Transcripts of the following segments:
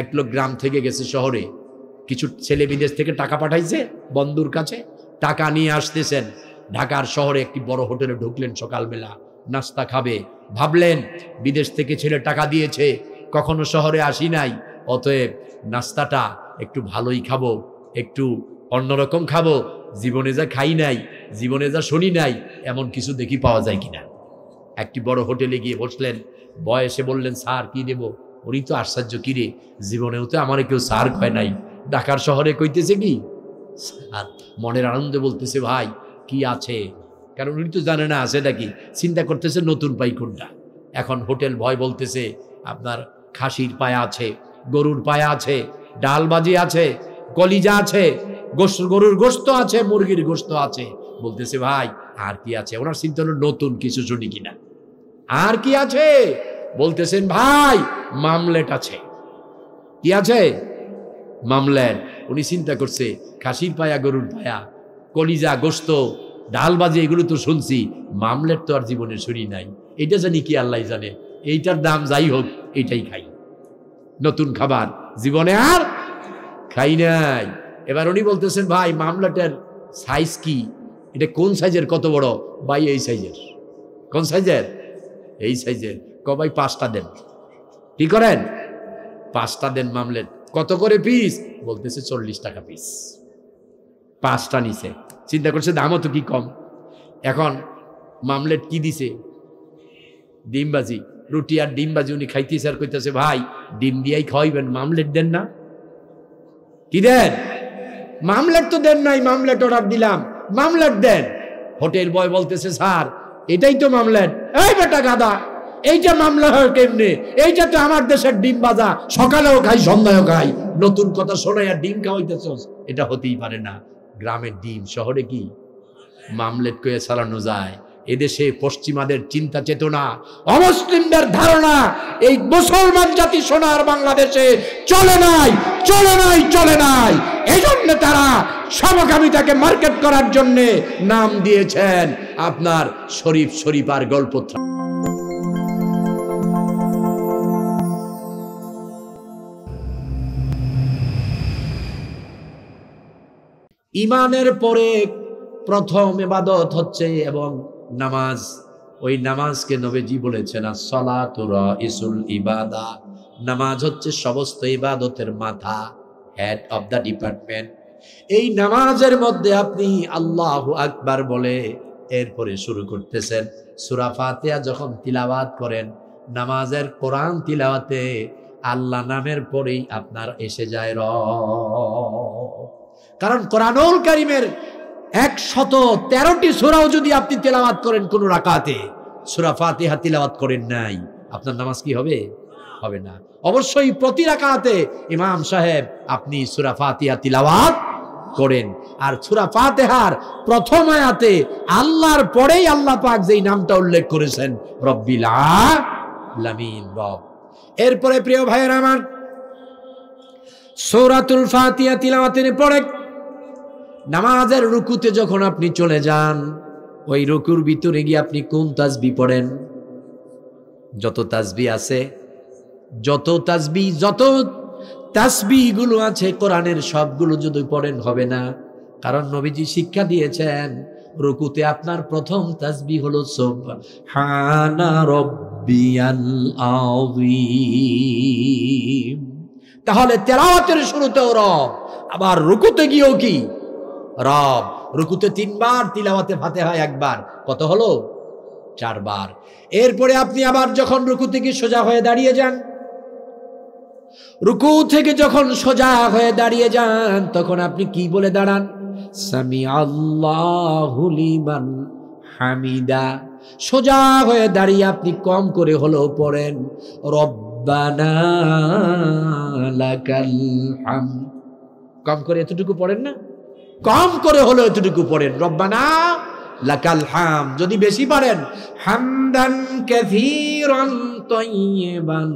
এক লোক গ্রাম থেকে গেছে শহরে কিছু ছেলে বিদেশ থেকে টাকা পাঠাইছে বন্ধুর কাছে টাকা নিয়ে আসতেছেন ঢাকার শহরে একটি বড় হোটেলে ঢুকলেন সকালবেলা নাস্তা খাবে ভাবলেন বিদেশ থেকে ছেলে টাকা দিয়েছে কখনো শহরে আসি নাই অতএব নাস্তাটা একটু ভালোই খাবো একটু অন্যরকম খাবো জীবনে যা খাই নাই জীবনে যা শুনি নাই এমন কিছু দেখি পাওয়া যায় কিনা একটি বড় হোটেলে গিয়ে বসলেন বয়সে বললেন স্যার কি দেবো উনি তো আশ্চর্য কিরে জীবনেও তো আমার কেউ সার হয় নাই ঢাকার শহরে কইতেছে কি আর মনের আনন্দে বলতেছে ভাই কি আছে কারণ উনি তো জানে না আছে নাকি চিন্তা করতেছে নতুন পাই কোনটা এখন হোটেল ভয় বলতেছে আপনার খাসির পায়া আছে গরুর পায়া আছে ডালবাজি আছে কলিজা আছে গোস গরুর গোস্ত আছে মুরগির গোস্ত আছে বলতেছে ভাই আর কি আছে ওনার চিন্তা নতুন কিছু শুনি কিনা আর কি আছে বলতেছেন ভাই মামলেট আছে কি আছে মামলেট উনি চিন্তা করছে খাসির পায়া গরুর পায়া কলিজা গোস্ত বাজে এগুলো তো শুনছি মামলেট তো আর জীবনে শুনি নাই এটা জানি কি আল্লাহ জানে এইটার দাম যাই হোক এইটাই খাই নতুন খাবার জীবনে আর খাই নাই এবার উনি বলতেছেন ভাই মামলেটের সাইজ কি এটা কোন সাইজের কত বড় ভাই এই সাইজের কোন সাইজের এই সাইজের কবাই পাঁচটা দেন কি করেন পাঁচটা দেন মামলেন কত করে পিস বলতেছে চল্লিশ টাকা পিস পাঁচটা নিছে চিন্তা করছে দামও তো কি কম এখন মামলেট কি দিছে ডিমবাজি রুটি আর ডিমবাজি উনি খাইতেছে আর কইতেছে ভাই ডিম দিয়াই খাওয়াইবেন মামলেট দেন না কি দেন মামলেট তো দেন নাই মামলেট অর্ডার দিলাম মামলেট দেন হোটেল বয় বলতেছে স্যার এটাই তো মামলেট এই বেটা গাদা এইটা মামলা হয় কেমনে এইটা তো আমার দেশের ডিম বাজা সকালেও খাই সন্ধ্যায়ও খাই নতুন কথা শোনাই আর ডিম খাওয়াইতেছ এটা হতেই পারে না গ্রামের ডিম শহরে কি মামলেট কয়ে চালানো যায় এদেশে পশ্চিমাদের চিন্তা চেতনা অমুসলিমদের ধারণা এই মুসলমান জাতি সোনার বাংলাদেশে চলে নাই চলে নাই চলে নাই এই জন্য তারা সমকামিতাকে মার্কেট করার জন্যে নাম দিয়েছেন আপনার শরীফ শরীফার গল্পত্রা ইমানের পরে প্রথম এবাদত হচ্ছে এবং নামাজ ওই নামাজকে নবীজি বলেছেন ইসুল ইবাদা নামাজ হচ্ছে সমস্ত ইবাদতের মাথা হেড অব দ্য ডিপার্টমেন্ট এই নামাজের মধ্যে আপনি আল্লাহ আকবার বলে এরপরে শুরু করতেছেন সুরা ফাতেহা যখন তিলাবাত করেন নামাজের কোরআন তিলাওয়াতে আল্লাহ নামের পরেই আপনার এসে যায় র কারণ কোরআনুল কারিমের একশত তেরোটি সোরাও যদি আপনি তেলাওয়াত করেন কোনো রাকাতে সুরা ফাতেহা তেলাওয়াত করেন নাই আপনার নামাজ কি হবে হবে না অবশ্যই প্রতি রাকাতে ইমাম সাহেব আপনি সুরা ফাতিহা তিলাওয়াত করেন আর সুরা ফাতেহার প্রথম আয়াতে আল্লাহর পরেই আল্লাহ পাক যেই নামটা উল্লেখ করেছেন রব্বিলামিন রব এরপরে প্রিয় ভাইয়ের আমার সৌরাতুল ফাতিয়া তিলাওয়াতের পরে নামাজের রুকুতে যখন আপনি চলে যান ওই রুকুর ভিতরে গিয়ে আপনি কোন তাজবি পড়েন যত তাজবি আছে যত তাজবি যত তাসবিগুলো আছে কোরআনের সবগুলো যদি পড়েন হবে না কারণ নবীজি শিক্ষা দিয়েছেন রুকুতে আপনার প্রথম তাজবি হলো সব হানা রব্বিয়াল তাহলে তেরাওয়াতের শুরুতেও রব আবার রুকুতে গিয়েও কি রব রুকুতে তিনবার তিলাওয়াতে ফাতে হয় একবার কত হলো চারবার এরপরে আপনি আবার যখন রুকু থেকে সোজা হয়ে দাঁড়িয়ে যান রুকু থেকে যখন সোজা হয়ে দাঁড়িয়ে যান তখন আপনি কি বলে দাঁড়ান সামি আল্লাহুলিমান হামিদা সোজা হয়ে দাঁড়িয়ে আপনি কম করে হলেও পড়েন রব্বানা লাকাল হাম কম করে এতটুকু পড়েন না কম করে হলো এতটুকু পড়েন রব্বানা লাকাল হাম যদি বেশি পারেন হামদান কাসীরান তাইয়িবান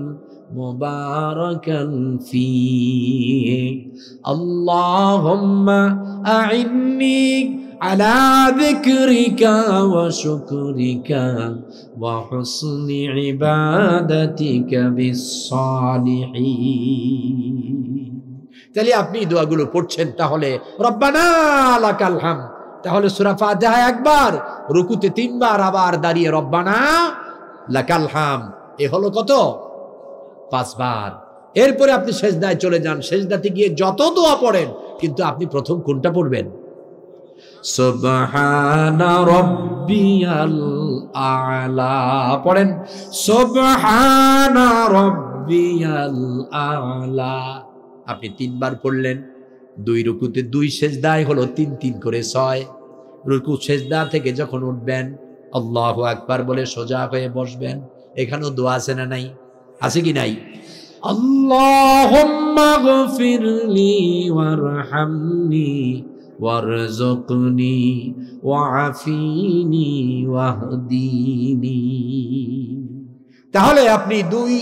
মুবারাকান ফি আল্লাহুম্মা আ'inni على ذكرك وشكرك وحسن عبادتك بالصالحين তাহলে আপনি দোয়াগুলো পড়ছেন তাহলে রব্বানা হাম তাহলে সুরাফা দেহা একবার রুকুতে তিনবার আবার দাঁড়িয়ে রব্বানা লাকাল হাম এ হলো কত পাঁচবার এরপরে আপনি সেজদায় চলে যান সেজদাতে গিয়ে যত দোয়া পড়েন কিন্তু আপনি প্রথম কোনটা পড়বেন রব্বিয়াল আলা পড়েন সুবহানা আলা আপনি তিনবার পড়লেন দুই রুকুতে দুই দায় হলো তিন তিন করে ছয় রুকু দা থেকে যখন উঠবেন আল্লাহ একবার বলে সোজা হয়ে বসবেন এখানেও দোয়া আছে না নাই আছে কি নাই আল্লাহ তাহলে আপনি দুই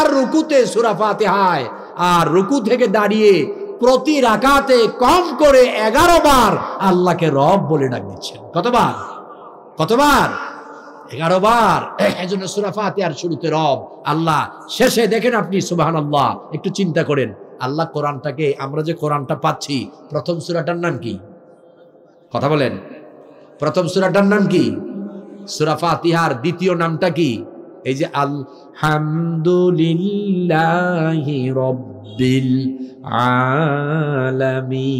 আর রুকুতে সুরাফাতে হয় আর রুকু থেকে দাঁড়িয়ে প্রতি রাকাতে কম করে এগারো বার আল্লাহকে রব বলে ডাক দিচ্ছেন কতবার কতবার এগারো বার এজন্য সুরাফাতে আর শুরুতে রব আল্লাহ শেষে দেখেন আপনি সুবাহান আল্লাহ একটু চিন্তা করেন আল্লাহ কোরআনটাকে আমরা যে কোরআনটা পাচ্ছি প্রথম সুরাটার নাম কি কথা বলেন প্রথম সুরাটার নাম কি সুরাফা তিহার দ্বিতীয় নামটা কি এই যে আলহামদুলিল্লাহ রব্বিল আলামি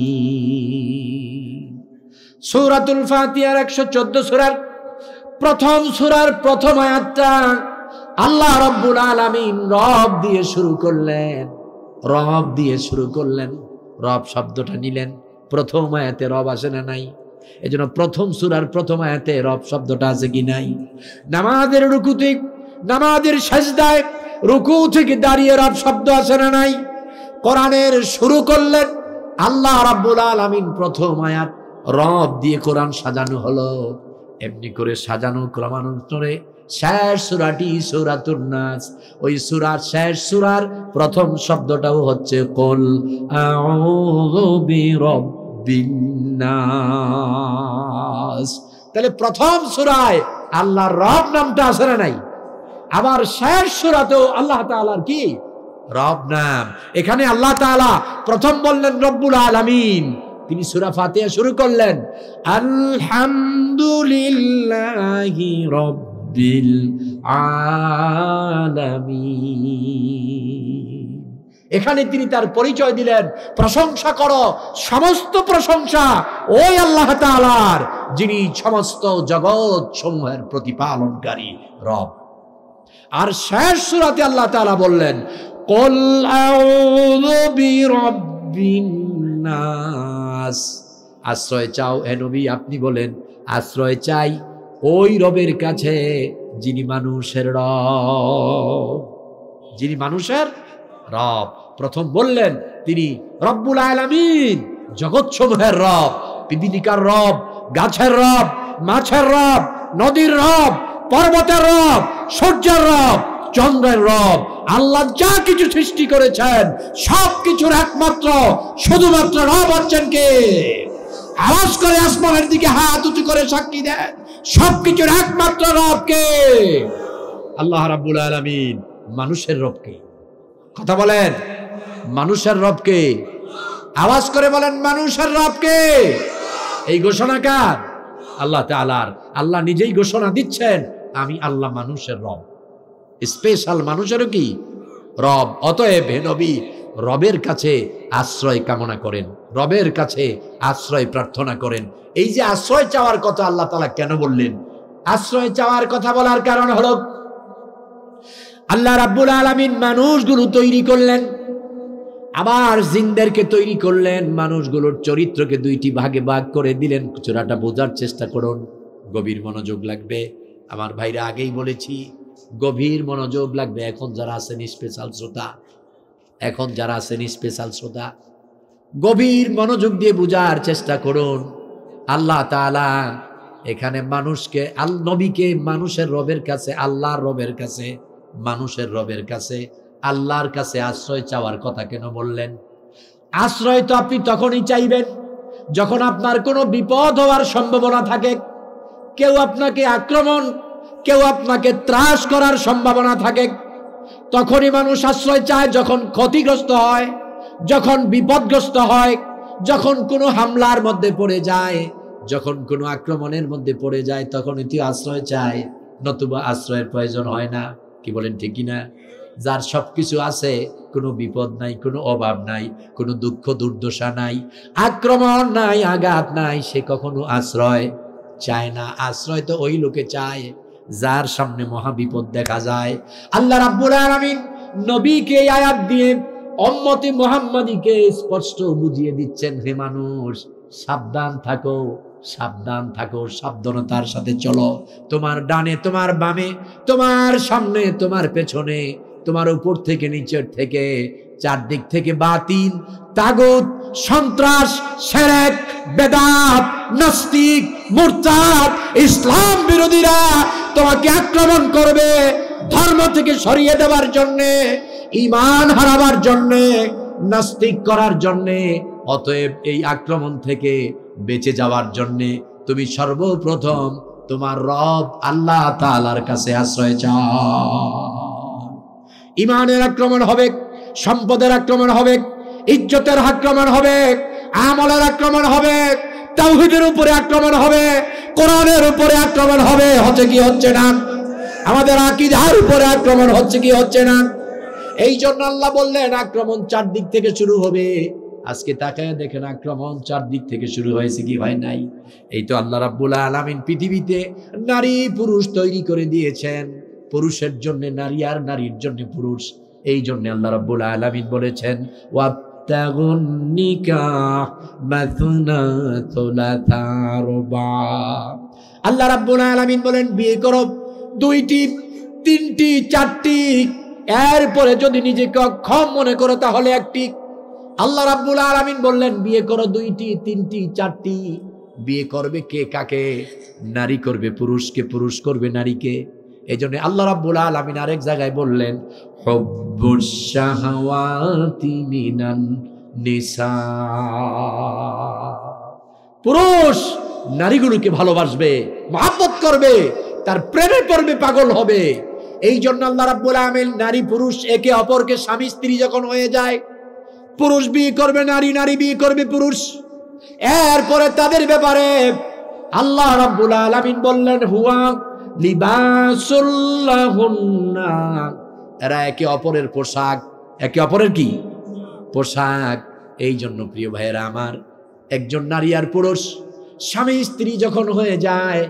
সৌরাতুল ফাতিয়ার একশো চোদ্দ সুরার প্রথম সুরার প্রথম আয়াতটা আল্লাহ রব্বুল আলামিন রব দিয়ে শুরু করলেন রব দিয়ে শুরু করলেন রব শব্দটা নিলেন প্রথম আয়াতে রব আসে না নাই এজন্য প্রথম সুরার প্রথম আয়াতে রব শব্দটা আছে কি নাই নামাজের রুকুতে নামাজের দায় রুকু থেকে দাঁড়িয়ে রব শব্দ আসে না নাই কোরআনের শুরু করলেন আল্লাহ রাব্বুল আলামিন প্রথম আয়াত রব দিয়ে কোরআন সাজানো হলো এমনি করে সাজানো ক্রমানুসারে শেষ সুরাটি সুরাতুর নাস ওই সুরার শেষ সুরার প্রথম শব্দটাও হচ্ছে কল নাস তাহলে প্রথম সুরায় আল্লাহর রব নামটা আসে না নাই আবার শেষ সুরাতেও আল্লাহ তালার কি রব নাম এখানে আল্লাহ তালা প্রথম বললেন রব্বুল আলমিন তিনি সুরা ফাতে শুরু করলেন আলহামদুলিল্লাহ রব্বিল এখানে তিনি তার পরিচয় দিলেন প্রশংসা করো সমস্ত প্রশংসা ওই আল্লাহ তালার যিনি সমস্ত জগৎ সমূহের প্রতিপালনকারী রব আর শেষ সুরাতে আল্লাহ তালা বললেন আশ্রয় চাও এ নবী আপনি বলেন আশ্রয় চাই ওই রবের কাছে যিনি মানুষের রব যিনি মানুষের রব প্রথম বললেন তিনি রব্বুল আলামিন সমূহের রব পিপিলিকার রব গাছের রব মাছের রব নদীর রব পর্বতের রব সূর্যের রব চন্দ্রের রব আল্লাহ যা কিছু সৃষ্টি করেছেন সব কিছুর একমাত্র শুধুমাত্র রব হচ্ছেন কে আওয়াজ করে আসমানের দিকে হাত উঁচু করে সাক্ষী দেন সব কিছুর একমাত্র রবকে আল্লাহ রাব্বুল আলামিন মানুষের রবকে কথা বলেন মানুষের রবকে আওয়াজ করে বলেন মানুষের রবকে এই ঘোষণা কার আল্লাহ তালার আল্লাহ নিজেই ঘোষণা দিচ্ছেন আমি আল্লাহ মানুষের রব স্পেশাল মানুষেরও কি রব অতএব হে নবী রবের কাছে আশ্রয় কামনা করেন রবের কাছে আশ্রয় প্রার্থনা করেন এই যে আশ্রয় চাওয়ার কথা আল্লাহ তালা কেন বললেন আশ্রয় চাওয়ার কথা বলার কারণ হল আল্লাহ রাব্বুল আলমিন মানুষগুলো তৈরি করলেন আবার জিনদেরকে তৈরি করলেন মানুষগুলোর চরিত্রকে দুইটি ভাগে ভাগ করে দিলেন চূড়াটা বোঝার চেষ্টা করুন গভীর মনোযোগ লাগবে আমার ভাইরা আগেই বলেছি গভীর মনোযোগ লাগবে এখন যারা আছেন স্পেশাল শ্রোতা এখন যারা আছেন স্পেশাল শ্রোতা গভীর মনোযোগ দিয়ে বোঝার চেষ্টা করুন আল্লাহ তালা এখানে মানুষকে আল নবীকে মানুষের রবের কাছে আল্লাহর রবের কাছে মানুষের রবের কাছে আল্লাহর কাছে আশ্রয় চাওয়ার কথা কেন বললেন আশ্রয় তো আপনি তখনই চাইবেন যখন আপনার কোনো বিপদ হওয়ার সম্ভাবনা থাকে কেউ আপনাকে আক্রমণ কেউ আপনাকে ত্রাস করার সম্ভাবনা থাকে তখনই মানুষ আশ্রয় চায় যখন ক্ষতিগ্রস্ত হয় যখন বিপদগ্রস্ত হয় যখন কোনো হামলার মধ্যে পড়ে যায় যখন কোনো আক্রমণের মধ্যে পড়ে যায় তখন এটি আশ্রয় চায় নতুবা আশ্রয়ের প্রয়োজন হয় না কি বলেন ঠিকই না যার সব কিছু আছে কোনো বিপদ নাই কোনো অভাব নাই কোনো দুঃখ দুর্দশা নাই আক্রমণ নাই আঘাত নাই সে কখনো আশ্রয় চায় না আশ্রয় তো ওই লোকে চায় যার সামনে মহা বিপদ দেখা যায় আল্লাহ রাব্বুল আলামিন নবীকে আয়াত দিয়ে উম্মতে মুহাম্মাদীকে স্পষ্ট বুঝিয়ে দিচ্ছেন হে মানুষ সাবধান থাকো সাবধান থাকো সাবধানতার সাথে চলো তোমার ডানে তোমার বামে তোমার সামনে তোমার পেছনে তোমার উপর থেকে নিচের থেকে চারদিক থেকে বাতিল তাগুত সন্ত্রাস সেরেক বেদাত নাস্তিক মোরতাদ ইসলাম বিরোধীরা তোমাকে আক্রমণ করবে ধর্ম থেকে সরিয়ে দেওয়ার জন্যে ইমান হারাবার জন্যে নাস্তিক করার জন্যে অতএব এই আক্রমণ থেকে বেঁচে যাওয়ার জন্যে তুমি সর্বপ্রথম তোমার রব আল্লাহ তালার কাছে আশ্রয় চাও ইমানের আক্রমণ হবে সম্পদের আক্রমণ হবে ইজ্জতের আক্রমণ হবে আমলের আক্রমণ হবে তাওহিদের উপরে আক্রমণ হবে কোরআনের উপরে আক্রমণ হবে হচ্ছে কি হচ্ছে না আমাদের আকিদার উপরে আক্রমণ হচ্ছে কি হচ্ছে না এই জন্য আল্লাহ বললেন আক্রমণ চারদিক থেকে শুরু হবে আজকে তাকায় দেখেন আক্রমণ চারদিক থেকে শুরু হয়েছে কি ভাই নাই এই তো আল্লাহ রাব্বুল আলামিন পৃথিবীতে নারী পুরুষ তৈরি করে দিয়েছেন পুরুষের জন্য নারী আর নারীর জন্য পুরুষ এই জন্য আল্লাহ রাব্বুল আলামিন বলেছেন ওয়া আল্লাহ রাব্বুল আলামিন বলেন বিয়ে করো দুইটি তিনটি চারটি এরপরে যদি নিজেকে অক্ষম মনে করো তাহলে একটি আল্লাহ রাব্বুল আলামিন বললেন বিয়ে করো দুইটি তিনটি চারটি বিয়ে করবে কে কাকে নারী করবে পুরুষকে পুরুষ করবে নারীকে এই জন্য আল্লাহ রাবুল আলামিন আরেক জায়গায় বললেন পুরুষ নারীগুলোকে ভালোবাসবে মহাব্বত করবে তার প্রেমে পড়বে পাগল হবে এই জন্য আল্লাহ রাব্বুল আহমেদ নারী পুরুষ একে অপরকে স্বামী স্ত্রী যখন হয়ে যায় পুরুষ বিয়ে করবে নারী নারী বিয়ে করবে পুরুষ এরপরে তাদের ব্যাপারে আল্লাহ রাব্বুল আলামিন বললেন হুয়া এরা একে অপরের পোশাক একে অপরের কি পোশাক এই জন্য প্রিয় ভাইয়েরা আমার একজন নারী আর পুরুষ স্বামী স্ত্রী যখন হয়ে যায়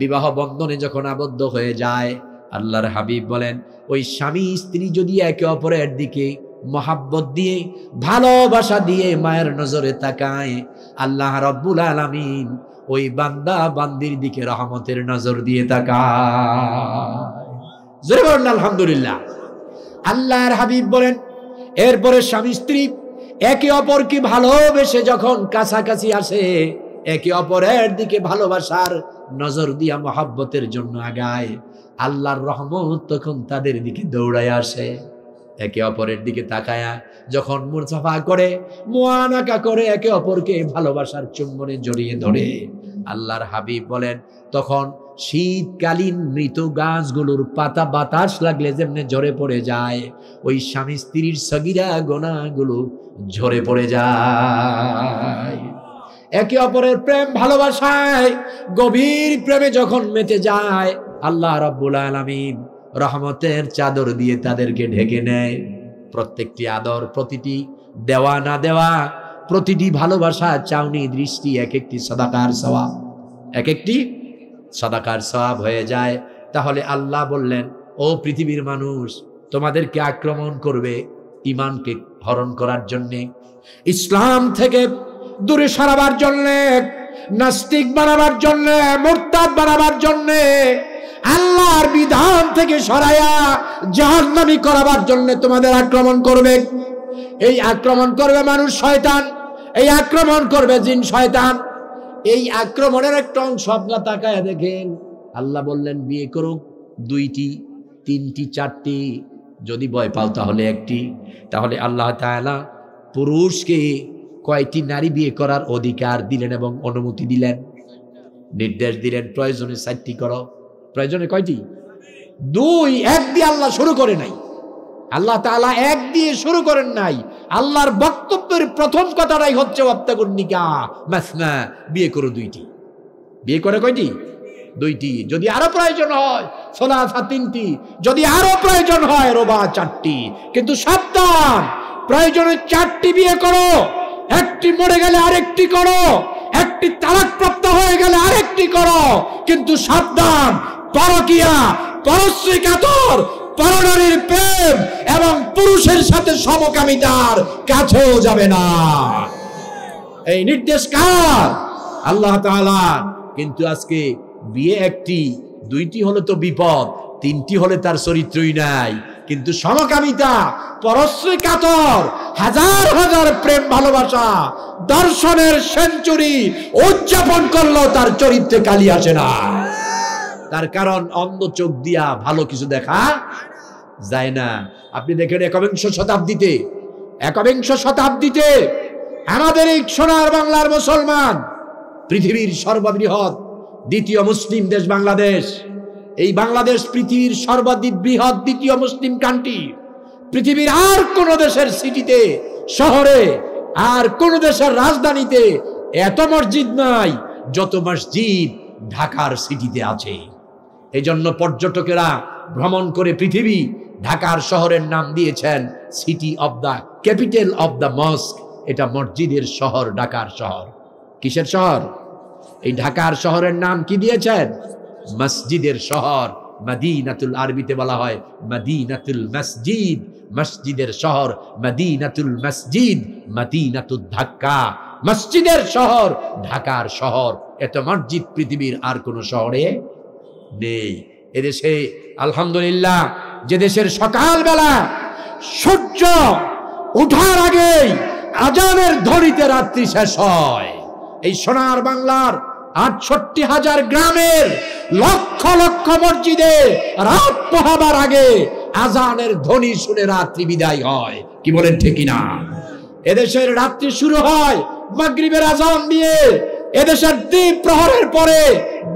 বিবাহ বন্ধনে যখন আবদ্ধ হয়ে যায় আল্লাহর হাবিব বলেন ওই স্বামী স্ত্রী যদি একে অপরের দিকে মহাব্বত দিয়ে ভালোবাসা দিয়ে মায়ের নজরে তাকায় আল্লাহ রব্বুল আলমিন ওই বান্দা বান্দির দিকে রহমতের নজর দিয়ে তাকায় আলহামদুলিল্লাহ আল্লাহর হাবিব বলেন এরপরে স্বামী স্ত্রী একে অপরকে ভালোবেসে যখন কাছাকাছি আসে একে অপরের দিকে ভালোবাসার নজর দিয়া মহাব্বতের জন্য আগায় আল্লাহর রহমত তখন তাদের দিকে দৌড়ায় আসে একে অপরের দিকে তাকায়া যখন মুরসাফা করে মোয়ানাকা করে একে অপরকে ভালোবাসার চুম্বনে জড়িয়ে ধরে আল্লাহর হাবিব বলেন তখন শীতকালীন মৃত গাছগুলোর পাতা বাতাস লাগলে যেমনি ঝরে পড়ে যায় ওই স্বামী স্ত্রীর সগিরা গোনাগুলো ঝরে পড়ে যায় একে অপরের প্রেম ভালোবাসায় গভীর প্রেমে যখন মেতে যায় আল্লাহ রব্বুল আলমিন রহমতের চাদর দিয়ে তাদেরকে ঢেকে নেয় প্রত্যেকটি আদর প্রতিটি দেওয়া না দেওয়া প্রতিটি ভালোবাসা চাউনি দৃষ্টি এক একটি সদাকার স্বভাব এক একটি সদাকার স্বভাব হয়ে যায় তাহলে আল্লাহ বললেন ও পৃথিবীর মানুষ তোমাদেরকে আক্রমণ করবে ইমানকে হরণ করার জন্যে ইসলাম থেকে দূরে সরাবার জন্যে নাস্তিক বানাবার জন্যে মোরতাদ বানাবার জন্যে আল্লাহর বিধান থেকে সরায়া জাহান্নামি করাবার জন্য তোমাদের আক্রমণ করবে এই আক্রমণ করবে মানুষ শয়তান এই আক্রমণ করবে জিন শয়তান এই আক্রমণের একটা অংশ আপনার তাকায় দেখেন আল্লাহ বললেন বিয়ে করুক দুইটি তিনটি চারটি যদি ভয় পাও তাহলে একটি তাহলে আল্লাহ তালা পুরুষকে কয়টি নারী বিয়ে করার অধিকার দিলেন এবং অনুমতি দিলেন নির্দেশ দিলেন প্রয়োজনে চারটি করো প্রয়োজনে কয়টি দুই এক দিয়ে আল্লাহ শুরু করে নাই আল্লাহ তালা এক দিয়ে শুরু করেন নাই আল্লাহর বক্তব্যের প্রথম কথাটাই হচ্ছে বিয়ে করো দুইটি বিয়ে করে কয়টি দুইটি যদি আরো প্রয়োজন হয় সোলাফা তিনটি যদি আরো প্রয়োজন হয় রোবা চারটি কিন্তু সাবধান প্রয়োজনে চারটি বিয়ে করো একটি মরে গেলে আরেকটি করো একটি তালাক প্রাপ্ত হয়ে গেলে আরেকটি করো কিন্তু সাবধান পরকিয়া পরশ্রী কাতর পরনারীর প্রেম এবং পুরুষের সাথে সমকামিতার কাছেও যাবে না এই নির্দেশ কার আল্লাহ তাআলা কিন্তু আজকে বিয়ে একটি দুইটি হলে তো বিপদ তিনটি হলে তার চরিত্রই নাই কিন্তু সমকামিতা পরশ্রী কাতর হাজার হাজার প্রেম ভালোবাসা দর্শনের সেঞ্চুরি উদযাপন করলেও তার চরিত্রে কালি আসে না তার কারণ অন্ধ চোখ দিয়া ভালো কিছু দেখা যায় না আপনি দেখেন একবিংশ শতাব্দীতে একবিংশ শতাব্দীতে আমাদের এই সোনার বাংলার মুসলমান পৃথিবীর সর্ববৃহৎ দ্বিতীয় মুসলিম দেশ বাংলাদেশ এই বাংলাদেশ পৃথিবীর সর্বাধিক বৃহৎ দ্বিতীয় মুসলিম কান্ট্রি পৃথিবীর আর কোন দেশের সিটিতে শহরে আর কোন দেশের রাজধানীতে এত মসজিদ নাই যত মসজিদ ঢাকার সিটিতে আছে এই জন্য পর্যটকেরা ভ্রমণ করে পৃথিবী ঢাকার শহরের নাম দিয়েছেন city of the capital of the mosque এটা মসজিদের শহর ঢাকার শহর কিসের শহর এই ঢাকার শহরের নাম কি দিয়েছেন মসজিদের শহর মাদিনাতুল আরবিতে বলা হয় মাদিনাতুল মসজিদ মসজিদের শহর মাদিনাতুল মসজিদ মাদিনাতুল ধাক্কা মসজিদের শহর ঢাকার শহর এত মসজিদ পৃথিবীর আর কোনো শহরে নেই এদেশে আলহামদুলিল্লাহ যে দেশের সকালবেলা সূর্য উঠার আগেই আজানের ধরিতে রাত্রি শেষ হয় এই সোনার বাংলার আটষট্টি হাজার গ্রামের লক্ষ লক্ষ মসজিদে রাত পোহাবার আগে আজানের ধ্বনি শুনে রাত্রি বিদায় হয় কি বলেন ঠিকই না এদেশের রাত্রি শুরু হয় মাগরিবের আজান দিয়ে এদেশের দ্বীপ প্রহরের পরে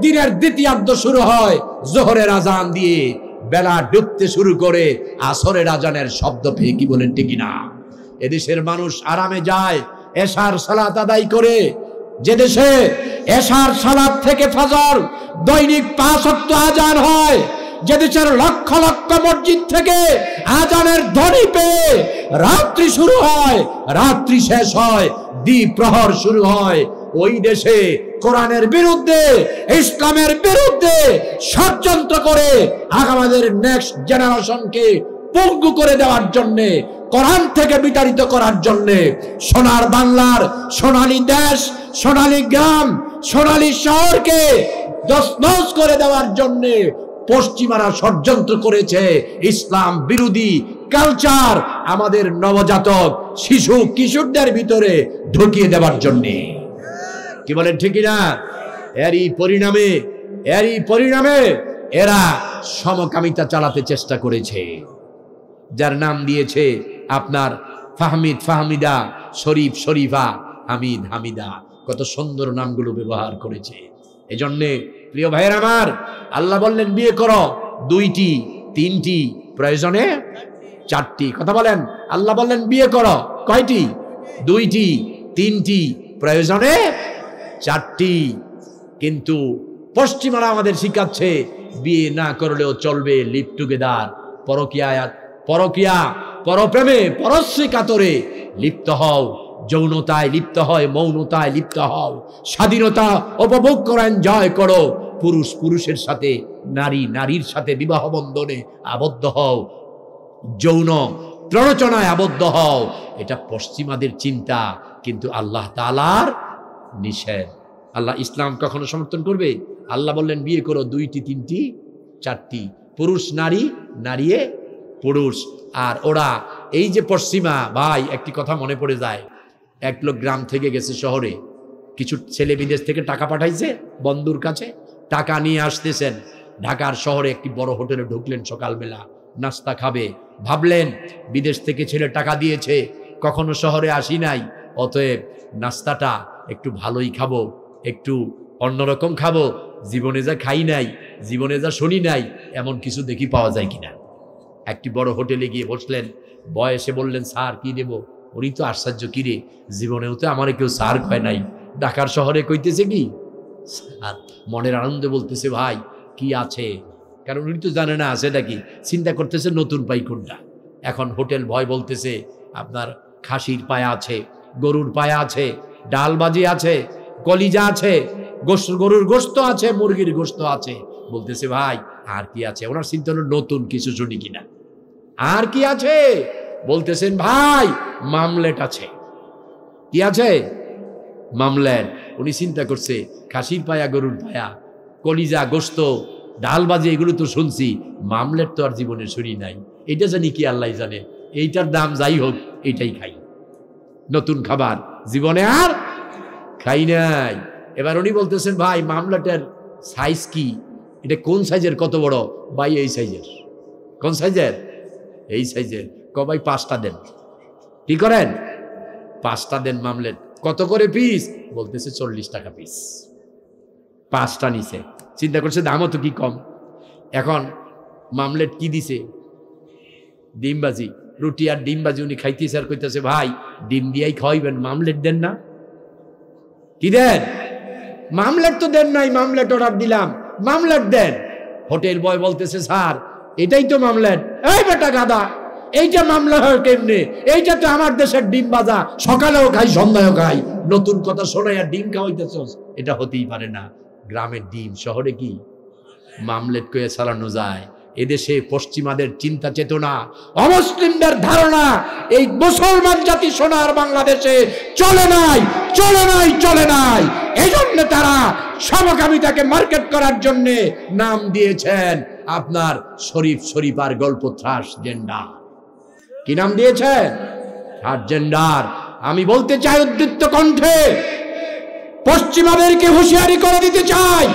দিনের দ্বিতীয়ার্ধ শুরু হয় জোহরের আজান দিয়ে বেলা ডুবতে শুরু করে আসরের আজানের শব্দ পেয়ে কি বলেন ঠিকই না এদেশের মানুষ আরামে যায় এশার সালাত আদায় করে যে দেশে এশার সালাত থেকে ফজর দৈনিক পাঁচত্ব আজান হয় যে দেশের লক্ষ লক্ষ মসজিদ থেকে আজানের ধ্বনি পেয়ে রাত্রি শুরু হয় রাত্রি শেষ হয় দ্বীপ প্রহর শুরু হয় ওই দেশে কোরআনের বিরুদ্ধে ইসলামের বিরুদ্ধে ষড়যন্ত্র করে আগামাদের নেক্সট জেনারেশনকে পঙ্গু করে দেওয়ার জন্যে কোরআন থেকে বিতাড়িত করার জন্যে সোনার বাংলার সোনালী দেশ সোনালী গ্রাম সোনালী শহরকে দশনস করে দেওয়ার জন্যে পশ্চিমারা ষড়যন্ত্র করেছে ইসলাম বিরোধী কালচার আমাদের নবজাতক শিশু কিশোরদের ভিতরে ঢুকিয়ে দেওয়ার জন্যে কি বলেন ঠিকই না এরই পরিণামে এরই পরিণামে এরা সমকামিতা চালাতে চেষ্টা করেছে যার নাম দিয়েছে আপনার ফাহমিদ ফাহমিদা শরীফ শরীফা হামিদ হামিদা কত সুন্দর নামগুলো ব্যবহার করেছে এজন্যে প্রিয় ভাইয়ের আমার আল্লাহ বললেন বিয়ে করো দুইটি তিনটি প্রয়োজনে চারটি কথা বলেন আল্লাহ বললেন বিয়ে করো কয়টি দুইটি তিনটি প্রয়োজনে চারটি কিন্তু পশ্চিমারা আমাদের শিখাচ্ছে বিয়ে না করলেও চলবে লিপ টুগেদার পরকিয়া পরকিয়া পরপ্রেমে পরশ্রী কাতরে লিপ্ত হও যৌনতায় লিপ্ত হয় মৌনতায় লিপ্ত হও স্বাধীনতা উপভোগ করেন জয় করো পুরুষ পুরুষের সাথে নারী নারীর সাথে বিবাহ বন্ধনে আবদ্ধ হও যৌন প্ররোচনায় আবদ্ধ হও এটা পশ্চিমাদের চিন্তা কিন্তু আল্লাহ তালার নিষেধ আল্লাহ ইসলাম কখনো সমর্থন করবে আল্লাহ বললেন বিয়ে করো দুইটি তিনটি চারটি পুরুষ নারী নারিয়ে পুরুষ আর ওরা এই যে পশ্চিমা ভাই একটি কথা মনে পড়ে যায় এক লোক গ্রাম থেকে গেছে শহরে কিছু ছেলে বিদেশ থেকে টাকা পাঠাইছে বন্ধুর কাছে টাকা নিয়ে আসতেছেন ঢাকার শহরে একটি বড় হোটেলে ঢুকলেন সকালবেলা নাস্তা খাবে ভাবলেন বিদেশ থেকে ছেলে টাকা দিয়েছে কখনো শহরে আসি নাই অতএব নাস্তাটা একটু ভালোই খাবো একটু অন্যরকম খাবো জীবনে যা খাই নাই জীবনে যা শুনি নাই এমন কিছু দেখি পাওয়া যায় কিনা একটি বড় হোটেলে গিয়ে বসলেন বয়সে বললেন স্যার কি দেব উনি তো আশ্চর্য কিরে জীবনেও তো আমার কেউ স্যার খায় নাই ঢাকার শহরে কইতেছে কি স্যার মনের আনন্দে বলতেছে ভাই কি আছে কারণ উনি তো জানে না আছে নাকি চিন্তা করতেছে নতুন পাই কোনটা এখন হোটেল ভয় বলতেছে আপনার খাসির পায়া আছে গরুর পায়া আছে ডালবাজি আছে কলিজা আছে গোস গরুর গোস্ত আছে মুরগির গোস্ত আছে বলতেছে ভাই আর কি আছে ওনার চিন্তা নতুন কিছু শুনি কিনা আর কি আছে বলতেছেন ভাই মামলেট আছে কি আছে মামলেট উনি চিন্তা করছে খাসির পায়া গরুর পায়া কলিজা গোস্ত ডালবাজি এগুলো তো শুনছি মামলেট তো আর জীবনে শুনি নাই এটা জানি কি আল্লাহ জানে এইটার দাম যাই হোক এটাই খাই নতুন খাবার জীবনে আর খাই নাই এবার উনি বলতেছেন ভাই মামলাটার সাইজ কি এটা কোন সাইজের কত বড় ভাই এই সাইজের কোন সাইজের এই সাইজের ক ভাই পাঁচটা দেন কি করেন পাঁচটা দেন মামলেট কত করে পিস বলতেছে চল্লিশ টাকা পিস পাঁচটা নিছে চিন্তা করছে দামও তো কি কম এখন মামলেট কি দিছে ডিমবাজি রুটি আর ডিমবাজি উনি খাইতেছে আর কইতেছে ভাই ডিম দিয়াই খাওয়াইবেন মামলেট দেন না কি দেন মামলেট তো দেন নাই মামলেট অর্ডার দিলাম মামলেট দেন হোটেল বয় বলতেছে স্যার এটাই তো মামলেট এই বেটা গাদা এইটা মামলা হয় কেমনে এইটা তো আমার দেশের ডিম বাজা সকালেও খাই সন্ধ্যায়ও খাই নতুন কথা শোনাই আর ডিম খাওয়াইতেছ এটা হতেই পারে না গ্রামের ডিম শহরে কি মামলেট কয়ে চালানো যায় এদেশে পশ্চিমাদের চিন্তা চেতনা অমুসলিমদের ধারণা এই মুসলমান জাতি সোনার বাংলাদেশে চলে নাই চলে নাই চলে নাই এই জন্য তারা সমকামিতাকে মার্কেট করার জন্য নাম দিয়েছেন আপনার শরীফ আর গল্প থ্রাস জেন্ডার কি নাম দিয়েছেন ত্রাস জেন্ডার আমি বলতে চাই উদ্বৃত্ত কণ্ঠে পশ্চিমাদেরকে হুঁশিয়ারি করে দিতে চাই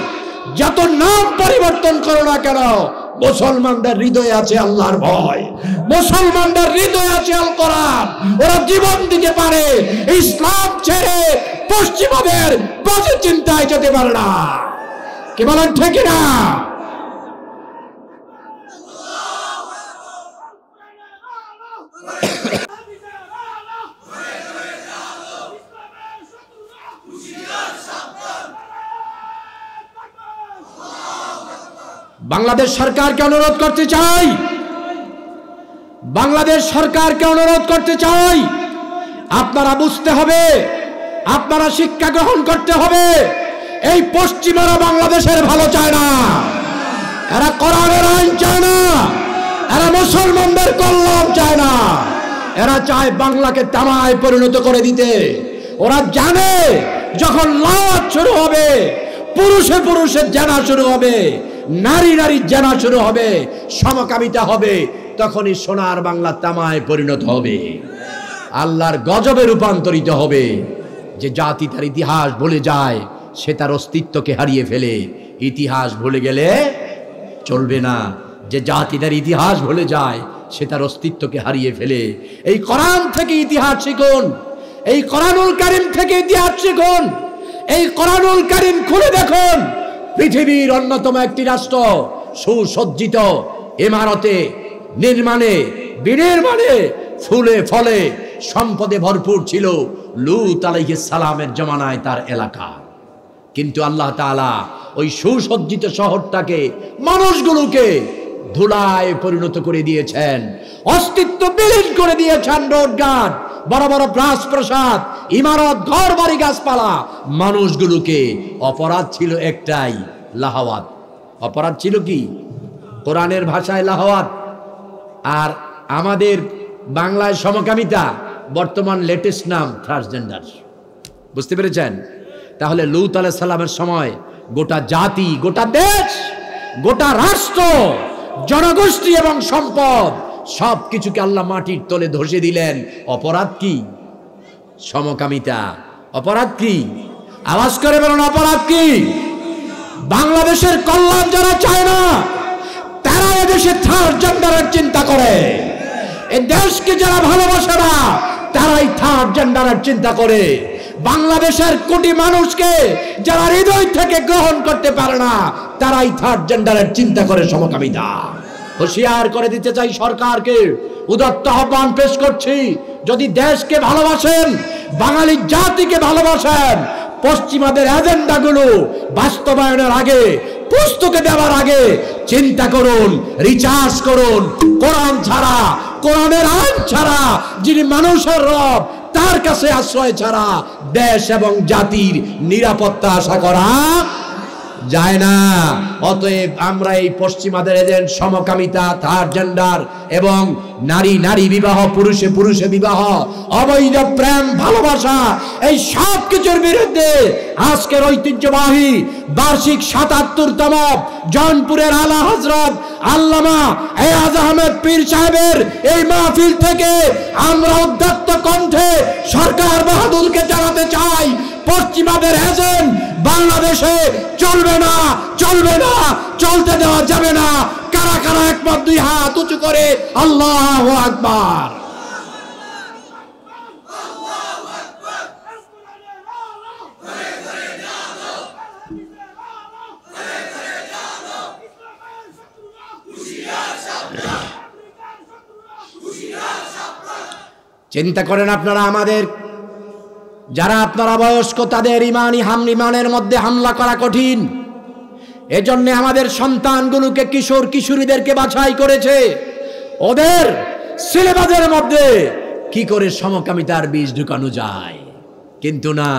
যত নাম পরিবর্তন করো না কেন মুসলমানদের হৃদয়ে আছে আল্লাহর ভয় মুসলমানদের হৃদয়ে আছে আল কোরআন ওরা জীবন দিতে পারে ইসলাম ছেড়ে পশ্চিমাদের বাজে চিন্তায় যেতে পারে না কি বলেন ঠিক না বাংলাদেশ সরকারকে অনুরোধ করতে চাই বাংলাদেশ সরকারকে অনুরোধ করতে চাই আপনারা বুঝতে হবে আপনারা শিক্ষা গ্রহণ করতে হবে এই পশ্চিমারা বাংলাদেশের ভালো চায় না এরা করারের আইন চায় না এরা মুসলমানদের কল্যাণ চায় না এরা চায় বাংলাকে তামায় পরিণত করে দিতে ওরা জানে যখন লাভ শুরু হবে পুরুষে পুরুষের জানা শুরু হবে নারী নারী জানা শুরু হবে সমকামিতা হবে তখনই সোনার বাংলা তামায় পরিণত হবে আল্লাহর গজবে রূপান্তরিত হবে যে জাতি তার ইতিহাস ভুলে যায় সে তার অস্তিত্বকে হারিয়ে ফেলে ইতিহাস ভুলে গেলে চলবে না যে জাতি তার ইতিহাস ভুলে যায় সে তার অস্তিত্বকে হারিয়ে ফেলে এই কোরআন থেকে ইতিহাস শিখুন এই কোরআনুল কারিম থেকে ইতিহাস শিখুন এই কোরআনুল কারিম খুলে দেখুন পৃথিবীর অন্যতম একটি রাষ্ট্র সুসজ্জিত ইমারতে নির্মাণে বিনির্মাণে ফুলে ফলে সম্পদে ভরপুর ছিল লুত আলাইহ সালামের জমানায় তার এলাকা কিন্তু আল্লাহ তালা ওই সুসজ্জিত শহরটাকে মানুষগুলোকে ধুলায় পরিণত করে দিয়েছেন অস্তিত্ব বিলীন করে দিয়েছেন গার্ড বড় বড় প্রাস প্রসাদ ইমারত ঘর বাড়ি গাছপালা মানুষগুলোকে অপরাধ ছিল একটাই লাহাওয়াত অপরাধ ছিল কি কোরআনের ভাষায় লাহাওয়াত আর আমাদের বাংলায় সমকামিতা বর্তমান লেটেস্ট নাম ট্রান্সজেন্ডার বুঝতে পেরেছেন তাহলে লৌত আলাহ সাল্লামের সময় গোটা জাতি গোটা দেশ গোটা রাষ্ট্র জনগোষ্ঠী এবং সম্পদ সব কিছুকে আল্লাহ মাটির তলে ধসে দিলেন অপরাধ কি সমকামিতা অপরাধ কি আওয়াজ করে বলুন অপরাধ কি বাংলাদেশের কল্যাণ যারা চায় না তারা এদেশে থার্ড জেন্ডারের চিন্তা করে এ দেশকে যারা ভালোবাসে না তারাই থার্ড জেন্ডারের চিন্তা করে বাংলাদেশের কোটি মানুষকে যারা হৃদয় থেকে গ্রহণ করতে পারে না তারাই থার্ড জেন্ডারের চিন্তা করে সমকামিতা হুঁশিয়ার করে দিতে চাই সরকারকে উদত্ত আহ্বান পেশ করছি যদি দেশকে ভালোবাসেন বাঙালি জাতিকে ভালোবাসেন পশ্চিমাদের এজেন্ডাগুলো বাস্তবায়নের আগে পুস্তকে দেওয়ার আগে চিন্তা করুন রিচার্জ করুন কোরআন ছাড়া কোরআনের আইন ছাড়া যিনি মানুষের রব তার কাছে আশ্রয় ছাড়া দেশ এবং জাতির নিরাপত্তা আশা করা যায় না অতএব আমরা এই পশ্চিমাদের এজেন্ট সমকামিতা তার জেন্ডার এবং নারী নারী বিবাহ পুরুষে পুরুষে বিবাহ অবৈধ প্রেম ভালোবাসা এই সব কিছুর বিরুদ্ধে আজকের ঐতিহ্যবাহী বার্ষিক সাতাত্তরতম জনপুরের আলা হজরত আল্লামা এয়াজ আহমেদ পীর সাহেবের এই মাহফিল থেকে আমরা উদ্যত্ত কণ্ঠে সরকার বাহাদুরকে জানাতে চাই পশ্চিমাদের হেজে বাংলাদেশে চলবে না চলবে না চলতে দেওয়া যাবে না কারা কারা একবার দুই হাত উঁচু করে আল্লাহ আকবার চিন্তা করেন আপনারা আমাদের যারা আপনারা বয়স্ক তাদের ইমানি হাম ইমানের মধ্যে হামলা করা কঠিন এজন্যে আমাদের সন্তানগুলোকে কিশোর কিশোরীদেরকে বাছাই করেছে ওদের সিলেবাসের মধ্যে কি করে সমকামিতার বীজ ঢুকানো যায় কিন্তু না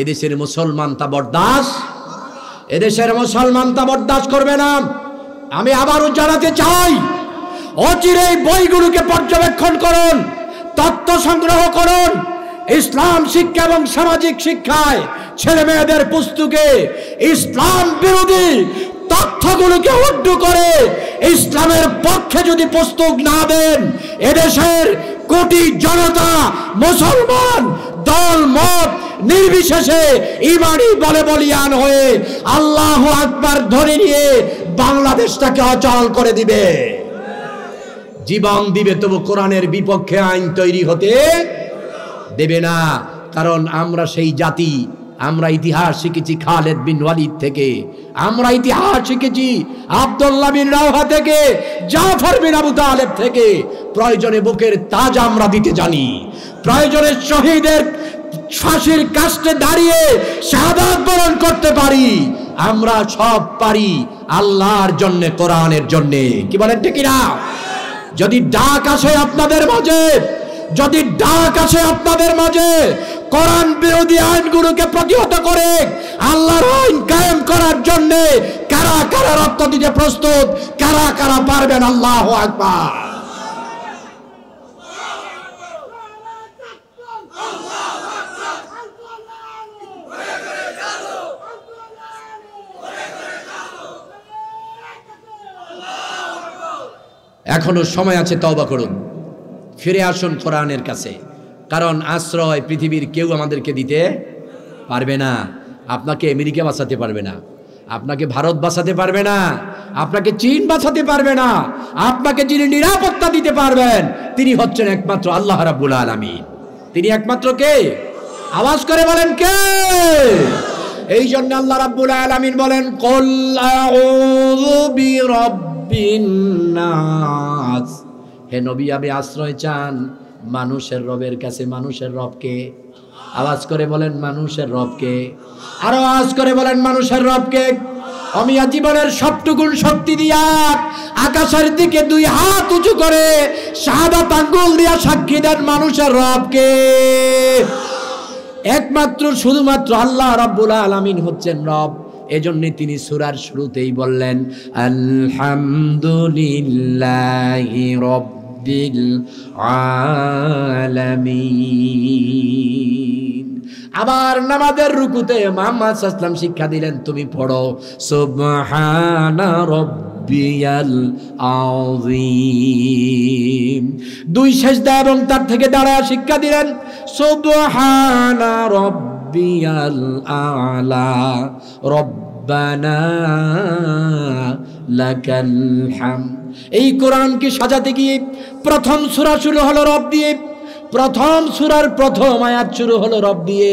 এদেশের মুসলমান তা বরদাস এদেশের মুসলমান তা বরদাস করবে না আমি আবারও জানাতে চাই অচিরেই বইগুলোকে পর্যবেক্ষণ করুন তথ্য সংগ্রহ করুন ইসলাম শিক্ষা এবং সামাজিক শিক্ষায় ছেলে মেয়েদের পুস্তকে ইসলাম বিরোধী তথ্যগুলোকে উড্ড করে ইসলামের পক্ষে যদি পুস্তক না দেন এদেশের কোটি জনতা মুসলমান দল মত নির্বিশেষে ইমানি বলে বলিয়ান হয়ে আল্লাহ আকবার ধরে নিয়ে বাংলাদেশটাকে অচল করে দিবে জীবন দিবে তবু কোরআনের বিপক্ষে আইন তৈরি হতে দেবে না কারণ আমরা সেই জাতি আমরা ইতিহাস শিখেছি খালেদ বিন ওয়ালিদ থেকে আমরা ইতিহাস শিখেছি আবদুল্লাহ বিন রাওহা থেকে জাফর বিন আবু তালেব থেকে প্রয়োজনে বুকের তাজ আমরা দিতে জানি প্রয়োজনে শহীদের শ্বাসের কাস্টে দাঁড়িয়ে সাদা বরণ করতে পারি আমরা সব পারি আল্লাহর জন্যে কোরআনের জন্যে কি বলেন ঠিক না যদি ডাক আসে আপনাদের মাঝে যদি ডাক আছে আপনাদের মাঝে কোরআন বিরোধী আইনগুলোকে প্রতিহত করে আল্লাহর আইন কায়েম করার জন্য কারা কারা রক্ত দিতে প্রস্তুত কারা কারা পারবেন আল্লাহ এখনো সময় আছে তওবা করুন ফিরে আসুন কোরআনের কাছে কারণ আশ্রয় পৃথিবীর কেউ আমাদেরকে দিতে পারবে না আপনাকে আমেরিকা বাঁচাতে পারবে না আপনাকে ভারত বাঁচাতে পারবে না আপনাকে চীন বাঁচাতে পারবে না আপনাকে যিনি নিরাপত্তা দিতে পারবেন তিনি হচ্ছেন একমাত্র আল্লাহ রাবুল আলমী তিনি একমাত্র কে আওয়াজ করে বলেন কে এই জন্য আল্লাহ রাব্বুল আলমিন বলেন কল্লা হে নবী আমি আশ্রয় চান মানুষের রবের কাছে মানুষের রবকে আওয়াজ করে বলেন মানুষের রবকে আরো আওয়াজ করে বলেন মানুষের রবকে অমিয়া জীবনের সবটুকুন শক্তি দিয়া আকাশের দিকে দুই হাত উঁচু করে সাদা তাঙ্গুল দিয়া সাক্ষী দেন মানুষের রবকে একমাত্র শুধুমাত্র আল্লাহ রাব্বুল আলামিন হচ্ছেন রব এজন্য তিনি সুরার শুরুতেই বললেন আলহামদুলিল্লাহ রব رب العالمين আবার নামাজের রুকুতে মোহাম্মদ সাল্লাম শিক্ষা দিলেন তুমি পড়ো সুবহানা রব্বিয়াল আযীম দুই সেজদা এবং তার থেকে দাঁড়া শিক্ষা দিলেন সুবহানা রব্বিয়াল আলা রব্বানা লাকাল এই কোরআনকে সাজাতে গিয়ে প্রথম সূরা শুরু হলো রব দিয়ে প্রথম সুরার প্রথম আয়াত শুরু হলো রব দিয়ে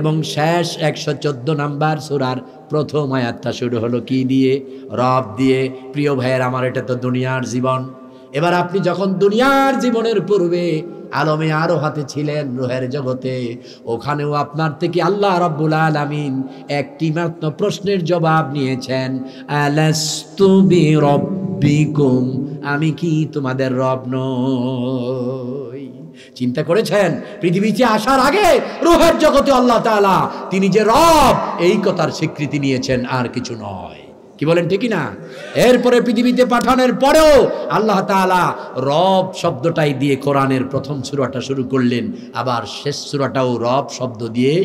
এবং শেষ একশো চোদ্দ নাম্বার সুরার প্রথম আয়াতটা শুরু হলো কি দিয়ে রব দিয়ে প্রিয় ভাইয়ের আমার এটা তো দুনিয়ার জীবন এবার আপনি যখন দুনিয়ার জীবনের পূর্বে আলমে আরো হাতে ছিলেন রোহের জগতে ওখানেও আপনার থেকে আল্লাহ রব্বুল আলমিন একটি মাত্র প্রশ্নের জবাব নিয়েছেন আমি কি তোমাদের রব ন চিন্তা করেছেন পৃথিবীতে আসার আগে রোহের জগতে আল্লাহ তালা তিনি যে রব এই কথার স্বীকৃতি নিয়েছেন আর কিছু নয় কি বলেন ঠিকই না এরপরে পৃথিবীতে পাঠানোর পরেও আল্লাহ তালা রব শব্দটাই দিয়ে কোরআনের প্রথম সুরাটা শুরু করলেন আবার শেষ সুরাটাও রব শব্দ দিয়েই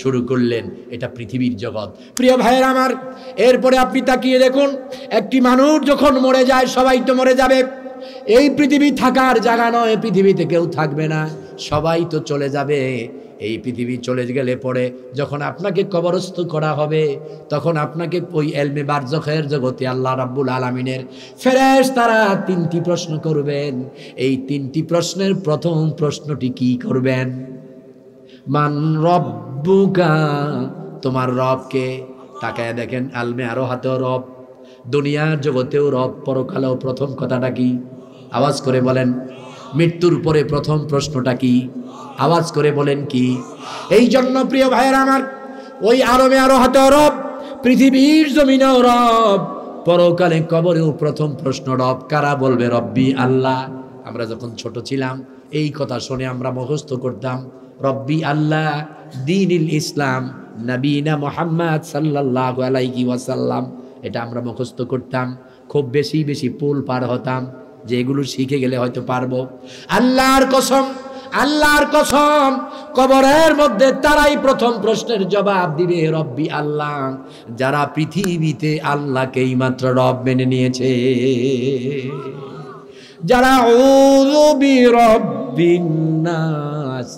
শুরু করলেন এটা পৃথিবীর জগৎ প্রিয় ভাইয়ের আমার এরপরে আপনি তাকিয়ে দেখুন একটি মানুষ যখন মরে যায় সবাই তো মরে যাবে এই পৃথিবী থাকার জায়গা নয় পৃথিবীতে কেউ থাকবে না সবাই তো চলে যাবে এই পৃথিবী চলে গেলে পরে যখন আপনাকে কবরস্থ করা হবে তখন আপনাকে ওই এলমে বারজখের জগতে আল্লাহ রাব্বুল আলমিনের ফেরেশ তারা তিনটি প্রশ্ন করবেন এই তিনটি প্রশ্নের প্রথম প্রশ্নটি কি করবেন মান রব্বুকা তোমার রবকে তাকায় দেখেন আলমে আরো হাতেও রব দুনিয়ার জগতেও রব পরকালেও প্রথম কথাটা কি আওয়াজ করে বলেন মৃত্যুর পরে প্রথম প্রশ্নটা কি আওয়াজ করে বলেন কি এই জন্য প্রিয় ভাইয়ের আমার ওই আরবে আরো হাতে অরব পৃথিবীর জমিনে অরব পরকালে কবরেও প্রথম প্রশ্ন রব কারা বলবে রব্বি আল্লাহ আমরা যখন ছোট ছিলাম এই কথা শুনে আমরা মুখস্থ করতাম রব্বি আল্লাহ দিনিল ইসলাম নবীনা মোহাম্মদ সাল্লাহ আলাইকি ওয়াসাল্লাম এটা আমরা মুখস্থ করতাম খুব বেশি বেশি পুল পার হতাম যে এগুলো শিখে গেলে হয়তো পারবো আল্লাহর কসম আল্লাহর কসম কবরের মধ্যে তারাই প্রথম প্রশ্নের জবাব দিবে রব্বি আল্লাহ যারা পৃথিবীতে এই মাত্র রব মেনে নিয়েছে যারা রব্বিনাস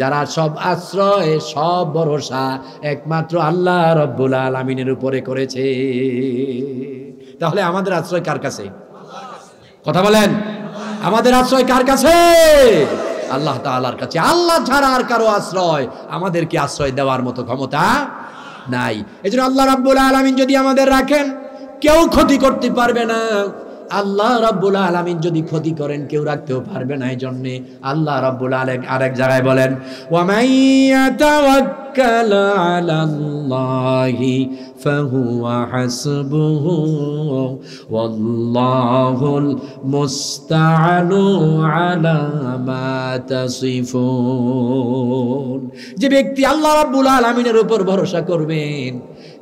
যারা সব আশ্রয় সব ভরসা একমাত্র আল্লাহ রব্বুল আলমিনের উপরে করেছে তাহলে আমাদের আশ্রয় কার কাছে কথা বলেন আমাদের আশ্রয় কার কাছে আল্লাহ তালার কাছে আল্লাহ ছাড়া আর কারো আশ্রয় আমাদেরকে আশ্রয় দেওয়ার মতো ক্ষমতা নাই এই আল্লাহ রাব্বুল আলমিন যদি আমাদের রাখেন কেউ ক্ষতি করতে পারবে না আল্লাহ রাব্বুল আলামিন যদি ক্ষতি করেন কেউ রাখতেও পারবে না এই জন্য আল্লাহ রাব্বুল আলেক আরেক জায়গায় বলেন তাওয়াক্কাল আলাল্লাহি ফাহুয়া হাসবুহু ওয়াল্লাহুল মুস্তাআনু আলা মা তাসিফুন যে ব্যক্তি আল্লাহ রাব্বুল আলামিনের উপর ভরসা করবেন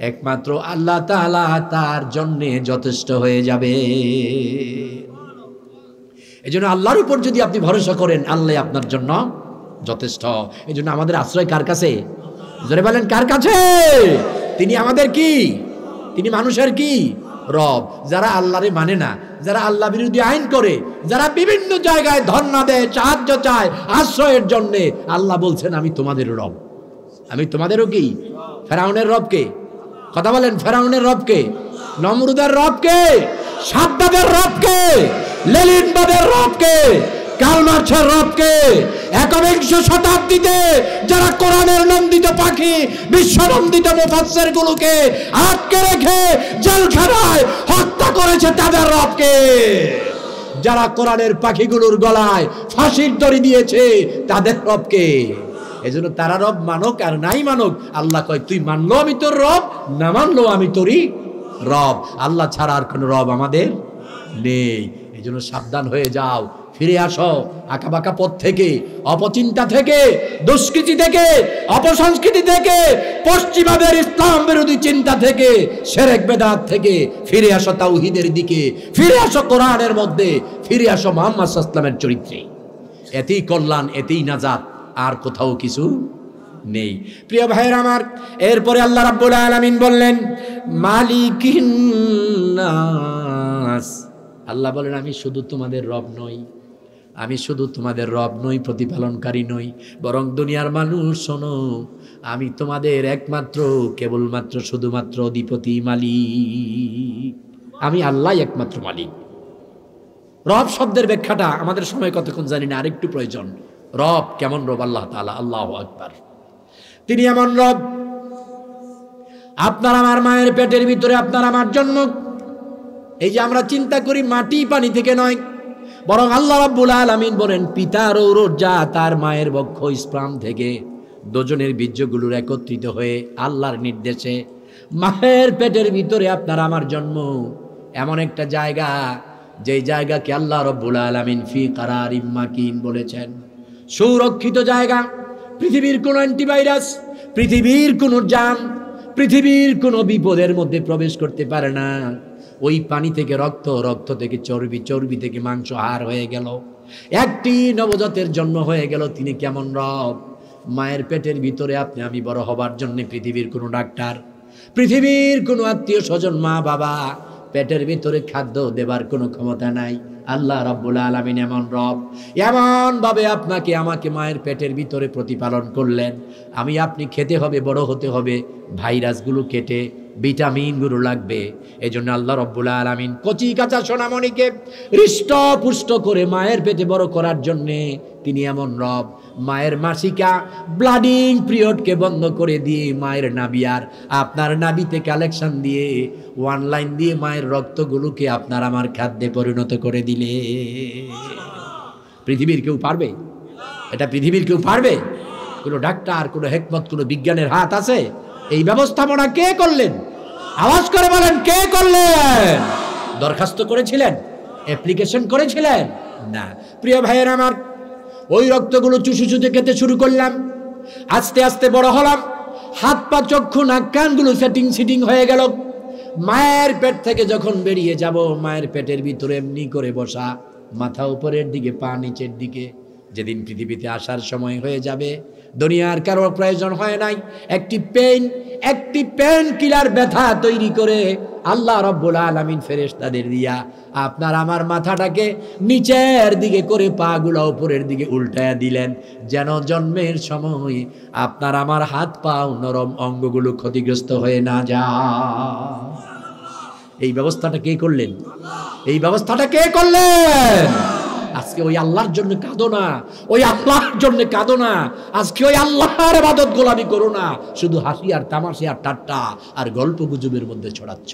একমাত্র আল্লাহ তালা তার জন্যে যথেষ্ট হয়ে যাবে এই জন্য আল্লাহর উপর যদি আপনি ভরসা করেন আল্লাহ আপনার জন্য যথেষ্ট এই জন্য আমাদের আশ্রয় কার কাছে ধরে বলেন কার কাছে তিনি আমাদের কি তিনি মানুষের কি রব যারা আল্লাহরে মানে না যারা আল্লাহ বিরোধী আইন করে যারা বিভিন্ন জায়গায় ধর্ণা দেয় সাহায্য চায় আশ্রয়ের জন্যে আল্লাহ বলছেন আমি তোমাদের রব আমি তোমাদেরও কি ফেরাউনের রবকে কথা বলেন ফেরাউনের রবকে নমরুদের রবকে সাদ্দাদের রবকে লেলিনবাদের রবকে কালমার্ছের রবকে একবিংশ শতাব্দীতে যারা কোরআনের নন্দিত পাখি বিশ্বনন্দিত মুফাসের গুলোকে আটকে রেখে জেলখানায় হত্যা করেছে তাদের রবকে যারা কোরআনের পাখিগুলোর গলায় ফাঁসির দড়ি দিয়েছে তাদের রবকে এই জন্য তারা রব মানক আর নাই মানক আল্লাহ কয় তুই মানলো আমি তোর রব না মানলো আমি তোরই রব আল্লাহ ছাড়া আর কোনো রব আমাদের নেই এই জন্য সাবধান হয়ে যাও ফিরে আসো আঁকাবাঁকা পথ থেকে অপচিন্তা থেকে দুষ্কৃতি থেকে অপসংস্কৃতি থেকে পশ্চিমাদের ইসলাম বিরোধী চিন্তা থেকে সেরেক বেদাত থেকে ফিরে আসো তাউহিদের দিকে ফিরে আসো কোরআনের মধ্যে ফিরে আসো মোহাম্মদ ইসলামের চরিত্রে এতেই কল্যাণ এতেই নাজাত আর কোথাও কিছু নেই প্রিয় ভাইয়ের আমার এরপরে আল্লাহ রাব্বুল আলামিন বললেন মালিকিন্নাস আল্লাহ বলেন আমি শুধু তোমাদের রব নই আমি শুধু তোমাদের রব নই প্রতিপালনকারী নই বরং দুনিয়ার মানুষ শোনো আমি তোমাদের একমাত্র কেবলমাত্র শুধুমাত্র অধিপতি মালিক আমি আল্লাহ একমাত্র মালিক রব শব্দের ব্যাখ্যাটা আমাদের সময় কতক্ষণ জানি না আরেকটু প্রয়োজন রব কেমন রব আল্লাহ তালা আল্লাহ আকবার তিনি এমন রব আপনার আমার মায়ের পেটের ভিতরে আপনার আমার জন্ম এই যে আমরা চিন্তা করি মাটি পানি থেকে নয় বরং আল্লাহ রাব্বুল আলামিন বলেন পিতা রৌরোর যা তার মায়ের বক্ষ ইসপ্রাম থেকে দুজনের বীর্যগুলোর একত্রিত হয়ে আল্লাহর নির্দেশে মায়ের পেটের ভিতরে আপনার আমার জন্ম এমন একটা জায়গা যেই জায়গাকে আল্লাহ রব্বুল আলামিন ফি কারার ইম্মাকিন বলেছেন সুরক্ষিত জায়গা পৃথিবীর কোনো অ্যান্টিভাইরাস পৃথিবীর কোনো জাম পৃথিবীর কোনো বিপদের মধ্যে প্রবেশ করতে পারে না ওই পানি থেকে রক্ত রক্ত থেকে চর্বি চর্বি থেকে মাংস হার হয়ে গেল একটি নবজাতের জন্ম হয়ে গেল তিনি কেমন রব মায়ের পেটের ভিতরে আপনি আমি বড় হবার জন্য পৃথিবীর কোনো ডাক্তার পৃথিবীর কোনো আত্মীয় স্বজন মা বাবা পেটের ভিতরে খাদ্য দেবার কোনো ক্ষমতা নাই আল্লাহ রব্বুল আলমিন এমন রব এমনভাবে আপনাকে আমাকে মায়ের পেটের ভিতরে প্রতিপালন করলেন আমি আপনি খেতে হবে বড় হতে হবে ভাইরাসগুলো কেটে ভিটামিনগুলো লাগবে জন্য আল্লাহ রব্বুল আলমিন কচি কাঁচা সোনামণিকে হৃষ্ট পুষ্ট করে মায়ের পেটে বড় করার জন্যে তিনি এমন রব মায়ের মাসিকা ব্লাডিং পিরিয়ডকে বন্ধ করে দিয়ে মায়ের নাবি আর আপনার নাবিতে কালেকশন দিয়ে অনলাইন দিয়ে মায়ের রক্তগুলোকে আপনার আমার খাদ্যে পরিণত করে দিলে পৃথিবীর কেউ পারবে এটা পৃথিবীর কেউ পারবে কোনো ডাক্তার কোনো হেকমত কোনো বিজ্ঞানের হাত আছে এই ব্যবস্থাপনা কে করলেন আওয়াজ করে বলেন কে করলেন দরখাস্ত করেছিলেন অ্যাপ্লিকেশন করেছিলেন না প্রিয় ভাইয়ের আমার ওই রক্তগুলো চুষে চুষে খেতে শুরু করলাম আস্তে আস্তে বড় হলাম হাত পা চক্ষু নাক কানগুলো সেটিং সিটিং হয়ে গেল মায়ের পেট থেকে যখন বেরিয়ে যাব মায়ের পেটের ভিতরে এমনি করে বসা মাথা উপরের দিকে পা নিচের দিকে যেদিন পৃথিবীতে আসার সময় হয়ে যাবে দুনিয়ার কারো প্রয়োজন হয় নাই একটি পেন একটি পেন কিলার ব্যথা তৈরি করে আল্লাহ রব্বুল আলমিন ফেরেস তাদের দিয়া আপনার আমার মাথাটাকে নিচের দিকে করে পা গুলা উপরের দিকে উল্টায়া দিলেন যেন জন্মের সময় আপনার আমার হাত পা নরম অঙ্গগুলো ক্ষতিগ্রস্ত হয়ে না যা এই ব্যবস্থাটা কে করলেন এই ব্যবস্থাটা কে করলেন আজকে ওই আল্লাহর জন্য কাঁদো না ওই আল্লাহর জন্য কাঁদো না আজকে ওই আল্লাহর বাদত গোলামি করো না শুধু হাসি আর তামাশি আর ঠাট্টা আর গল্প গুজবের মধ্যে ছড়াচ্ছ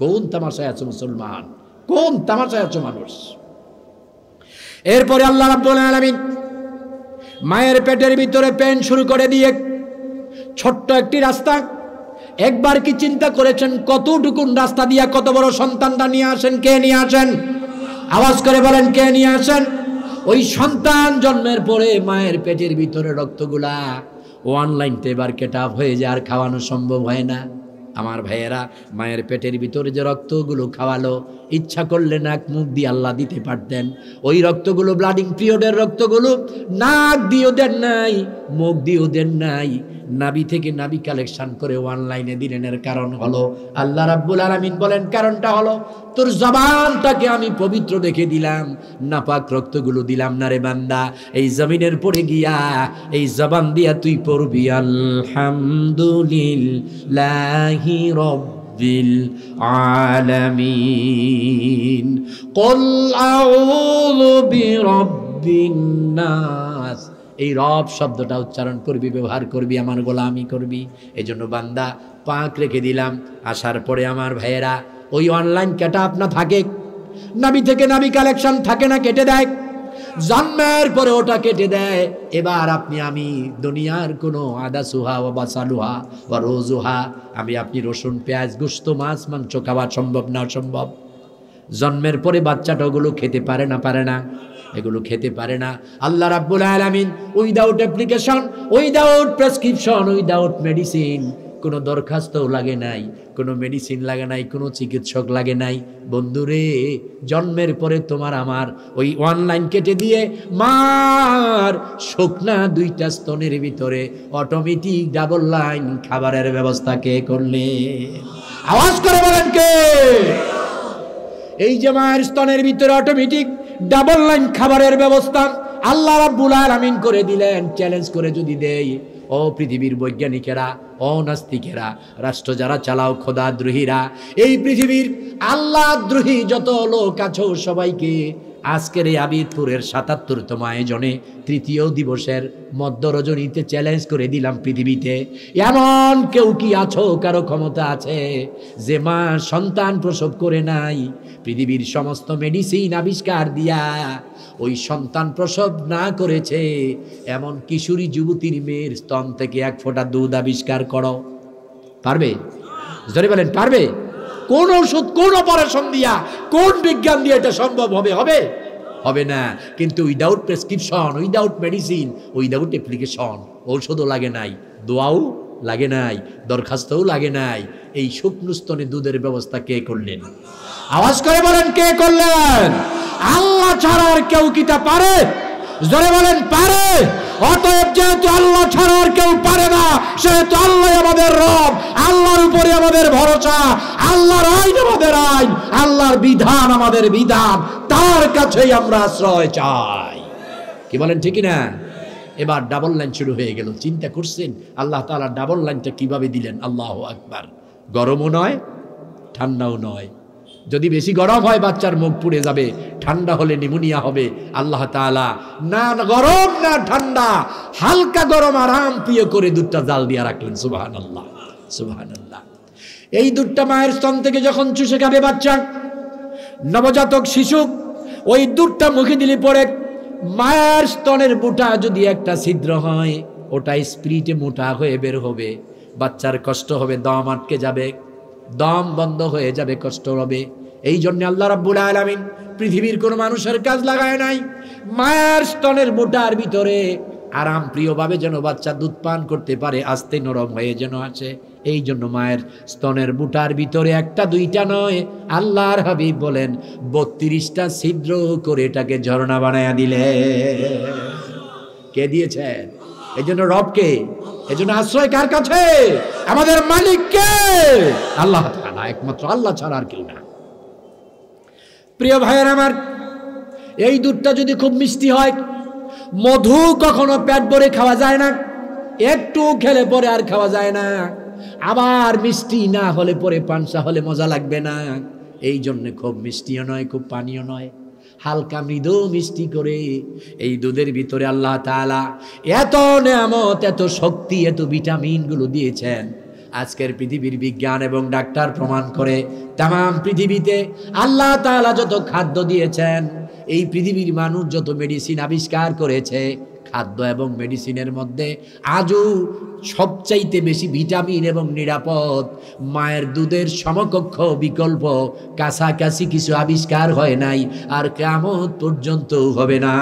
কোন তামাশায় আছো মুসলমান কোন তামাশায় আছো মানুষ এরপরে আল্লাহ রাব্বুল আলামিন মায়ের পেটের ভিতরে পেন শুরু করে দিয়ে ছোট্ট একটি রাস্তা একবার কি চিন্তা করেছেন কতটুকুন রাস্তা দিয়া কত বড় সন্তানটা নিয়ে আসেন কে নিয়ে আসেন আওয়াজ করে বলেন কে নিয়ে আসেন ওই সন্তান জন্মের পরে মায়ের পেটের ভিতরে রক্তগুলা অনলাইনতে এবার কেটাপ হয়ে যায় আর খাওয়ানো সম্ভব হয় না আমার ভাইয়েরা মায়ের পেটের ভিতরে যে রক্তগুলো খাওয়ালো ইচ্ছা করলে নাক মুখ দিয়ে আল্লাহ দিতে পারতেন ওই রক্তগুলো ব্লাডিং পিরিয়ডের রক্তগুলো নাক দিয়েও দেন নাই মুখ দিয়েও দেন নাই নাবি থেকে নাবি কালেকশন করে অনলাইনে দিলেন এর কারণ হলো আল্লাহ রাব্বুল আলমিন বলেন কারণটা হলো তোর জবানটাকে আমি পবিত্র দেখে দিলাম নাপাক রক্তগুলো দিলাম না রে বান্দা এই জমিনের পড়ে গিয়া এই জবান দিয়া তুই পড়বি আলহামদুলিল্লাহি রব্বিল আলামিন قل أعوذ برب এই রব শব্দটা উচ্চারণ করবি ব্যবহার করবি আমার গোলামি করবি এজন্য বান্দা পাঁক রেখে দিলাম আসার পরে আমার ভাইয়েরা ওই অনলাইন কেটা আপনা থাকে নাবি থেকে নাবি কালেকশন থাকে না কেটে দেয় জন্মের পরে ওটা কেটে দেয় এবার আপনি আমি দুনিয়ার কোনো আদা সুহা ও বাসালুহা বা রোজুহা আমি আপনি রসুন পেঁয়াজ গুস্ত মাছ মাংস খাওয়া সম্ভব না অসম্ভব জন্মের পরে বাচ্চাটা ওগুলো খেতে পারে না পারে না এগুলো খেতে পারে না আল্লাহ রাব্বুল আলামিন without application without prescription without medicine কোনো দরখাস্ত লাগে নাই কোনো মেডিসিন লাগে নাই কোনো চিকিৎসক লাগে নাই বন্ধুরে জন্মের পরে তোমার আমার ওই অনলাইন কেটে দিয়ে মার শুকনা দুইটা স্তনের ভিতরে অটোমেটিক ডাবল লাইন খাবারের ব্যবস্থা কে করলে আওয়াজ করে বলেন কে এই যে মায়ের স্তনের ভিতরে অটোমেটিক ডাবল লাইন খাবারের ব্যবস্থা আল্লাহ রাব্বুল আলামিন করে দিলেন চ্যালেঞ্জ করে যদি দেই ও পৃথিবীর বৈজ্ঞানিকেরা নাস্তিকেরা রাষ্ট্র যারা চালাও দ্রোহীরা এই পৃথিবীর দ্রোহী যত লোক আছো সবাইকে আজকের এই আবিরপুরের সাতাত্তরতম আয়োজনে তৃতীয় দিবসের মধ্যরজনীতে চ্যালেঞ্জ করে দিলাম পৃথিবীতে এমন কেউ কি আছো কারো ক্ষমতা আছে যে মা সন্তান প্রসব করে নাই পৃথিবীর সমস্ত মেডিসিন আবিষ্কার দিয়া ওই সন্তান প্রসব না করেছে এমন কিশোরী যুবতীর মেয়ের স্তন থেকে এক ফোঁটা দুধ আবিষ্কার করো পারবে জোরে বলেন পারবে কোন ওষুধ কোন অপারেশন দিয়া কোন বিজ্ঞান দিয়ে এটা সম্ভব হবে হবে হবে না কিন্তু without prescription without medicine without application ঔষধও লাগে নাই দোয়াও লাগে নাই দরখাস্তও লাগে নাই এই শুকনুস্তনে দুধের ব্যবস্থা কে করলেন আওয়াজ করে বলেন কে করলেন আল্লাহ ছাড়া আর কেউ তা পারে জোরে বলেন পারে অতএব যেহেতু আল্লাহ ছাড়া আর কেউ পারে না সেহেতু আল্লাহ আমাদের রব আল্লাহর উপরে আমাদের ভরসা আল্লাহর আইন আমাদের আইন আল্লাহর বিধান আমাদের বিধান তার কাছেই আমরা আশ্রয় চাই কি বলেন ঠিকই না এবার ডাবল লাইন শুরু হয়ে গেল চিন্তা করছেন আল্লাহ তালা ডাবল লাইনটা কিভাবে দিলেন আল্লাহ আকবার গরমও নয় ঠান্ডাও নয় যদি বেশি গরম হয় বাচ্চার মুখ পুড়ে যাবে ঠান্ডা হলে নিমোনিয়া হবে আল্লাহ তালা না গরম না ঠান্ডা হালকা গরম আরাম প্রিয় করে দুধটা জাল দিয়ে রাখলেন সুবাহান আল্লাহ সুবাহান আল্লাহ এই দুধটা মায়ের স্তন থেকে যখন চুষে খাবে বাচ্চা নবজাতক শিশু ওই দুধটা মুখে দিলে পরে মায়ের স্তনের বুটা যদি একটা ছিদ্র হয় ওটা স্প্রিটে মোটা হয়ে বের হবে বাচ্চার কষ্ট হবে দম আটকে যাবে দম বন্ধ হয়ে যাবে কষ্ট হবে এই জন্য আল্লাহ রাব্বুল আলামিন পৃথিবীর কোন মানুষের কাজ লাগায় নাই মায়ের স্তনের মোটার ভিতরে আরাম প্রিয়ভাবে যেন বাচ্চা দুধ পান করতে পারে আস্তে নরম হয়ে যেন আছে এই জন্য মায়ের স্তনের বুটার ভিতরে একটা দুইটা নয় আল্লাহর হাবিব বলেন বত্রিশটা ছিদ্র করে এটাকে ঝর্ণা বানায়া দিলে কে দিয়েছে এই জন্য রবকে এই জন্য আশ্রয় কার কাছে আমাদের মালিক আল্লাহ তালা একমাত্র আল্লাহ ছাড়া আর কেউ না প্রিয় ভাইয়ের আমার এই দুধটা যদি খুব মিষ্টি হয় মধু কখনো পেট ভরে খাওয়া যায় না একটু খেলে পরে আর খাওয়া যায় না আবার মিষ্টি না হলে পরে পানসা হলে মজা লাগবে না এই জন্যে খুব মিষ্টিও নয় খুব পানীয় নয় হালকা মৃদু মিষ্টি করে এই দুধের ভিতরে আল্লাহ তালা এত নেয়ামত এত শক্তি এত ভিটামিনগুলো দিয়েছেন আজকের পৃথিবীর বিজ্ঞান এবং ডাক্তার প্রমাণ করে তাম পৃথিবীতে আল্লাহ তালা যত খাদ্য দিয়েছেন এই পৃথিবীর মানুষ যত মেডিসিন আবিষ্কার করেছে খাদ্য এবং মেডিসিনের মধ্যে আজও সবচাইতে বেশি ভিটামিন এবং নিরাপদ মায়ের দুধের সমকক্ষ বিকল্প কাছাকাছি কিছু আবিষ্কার হয় নাই আর কেমন পর্যন্ত হবে না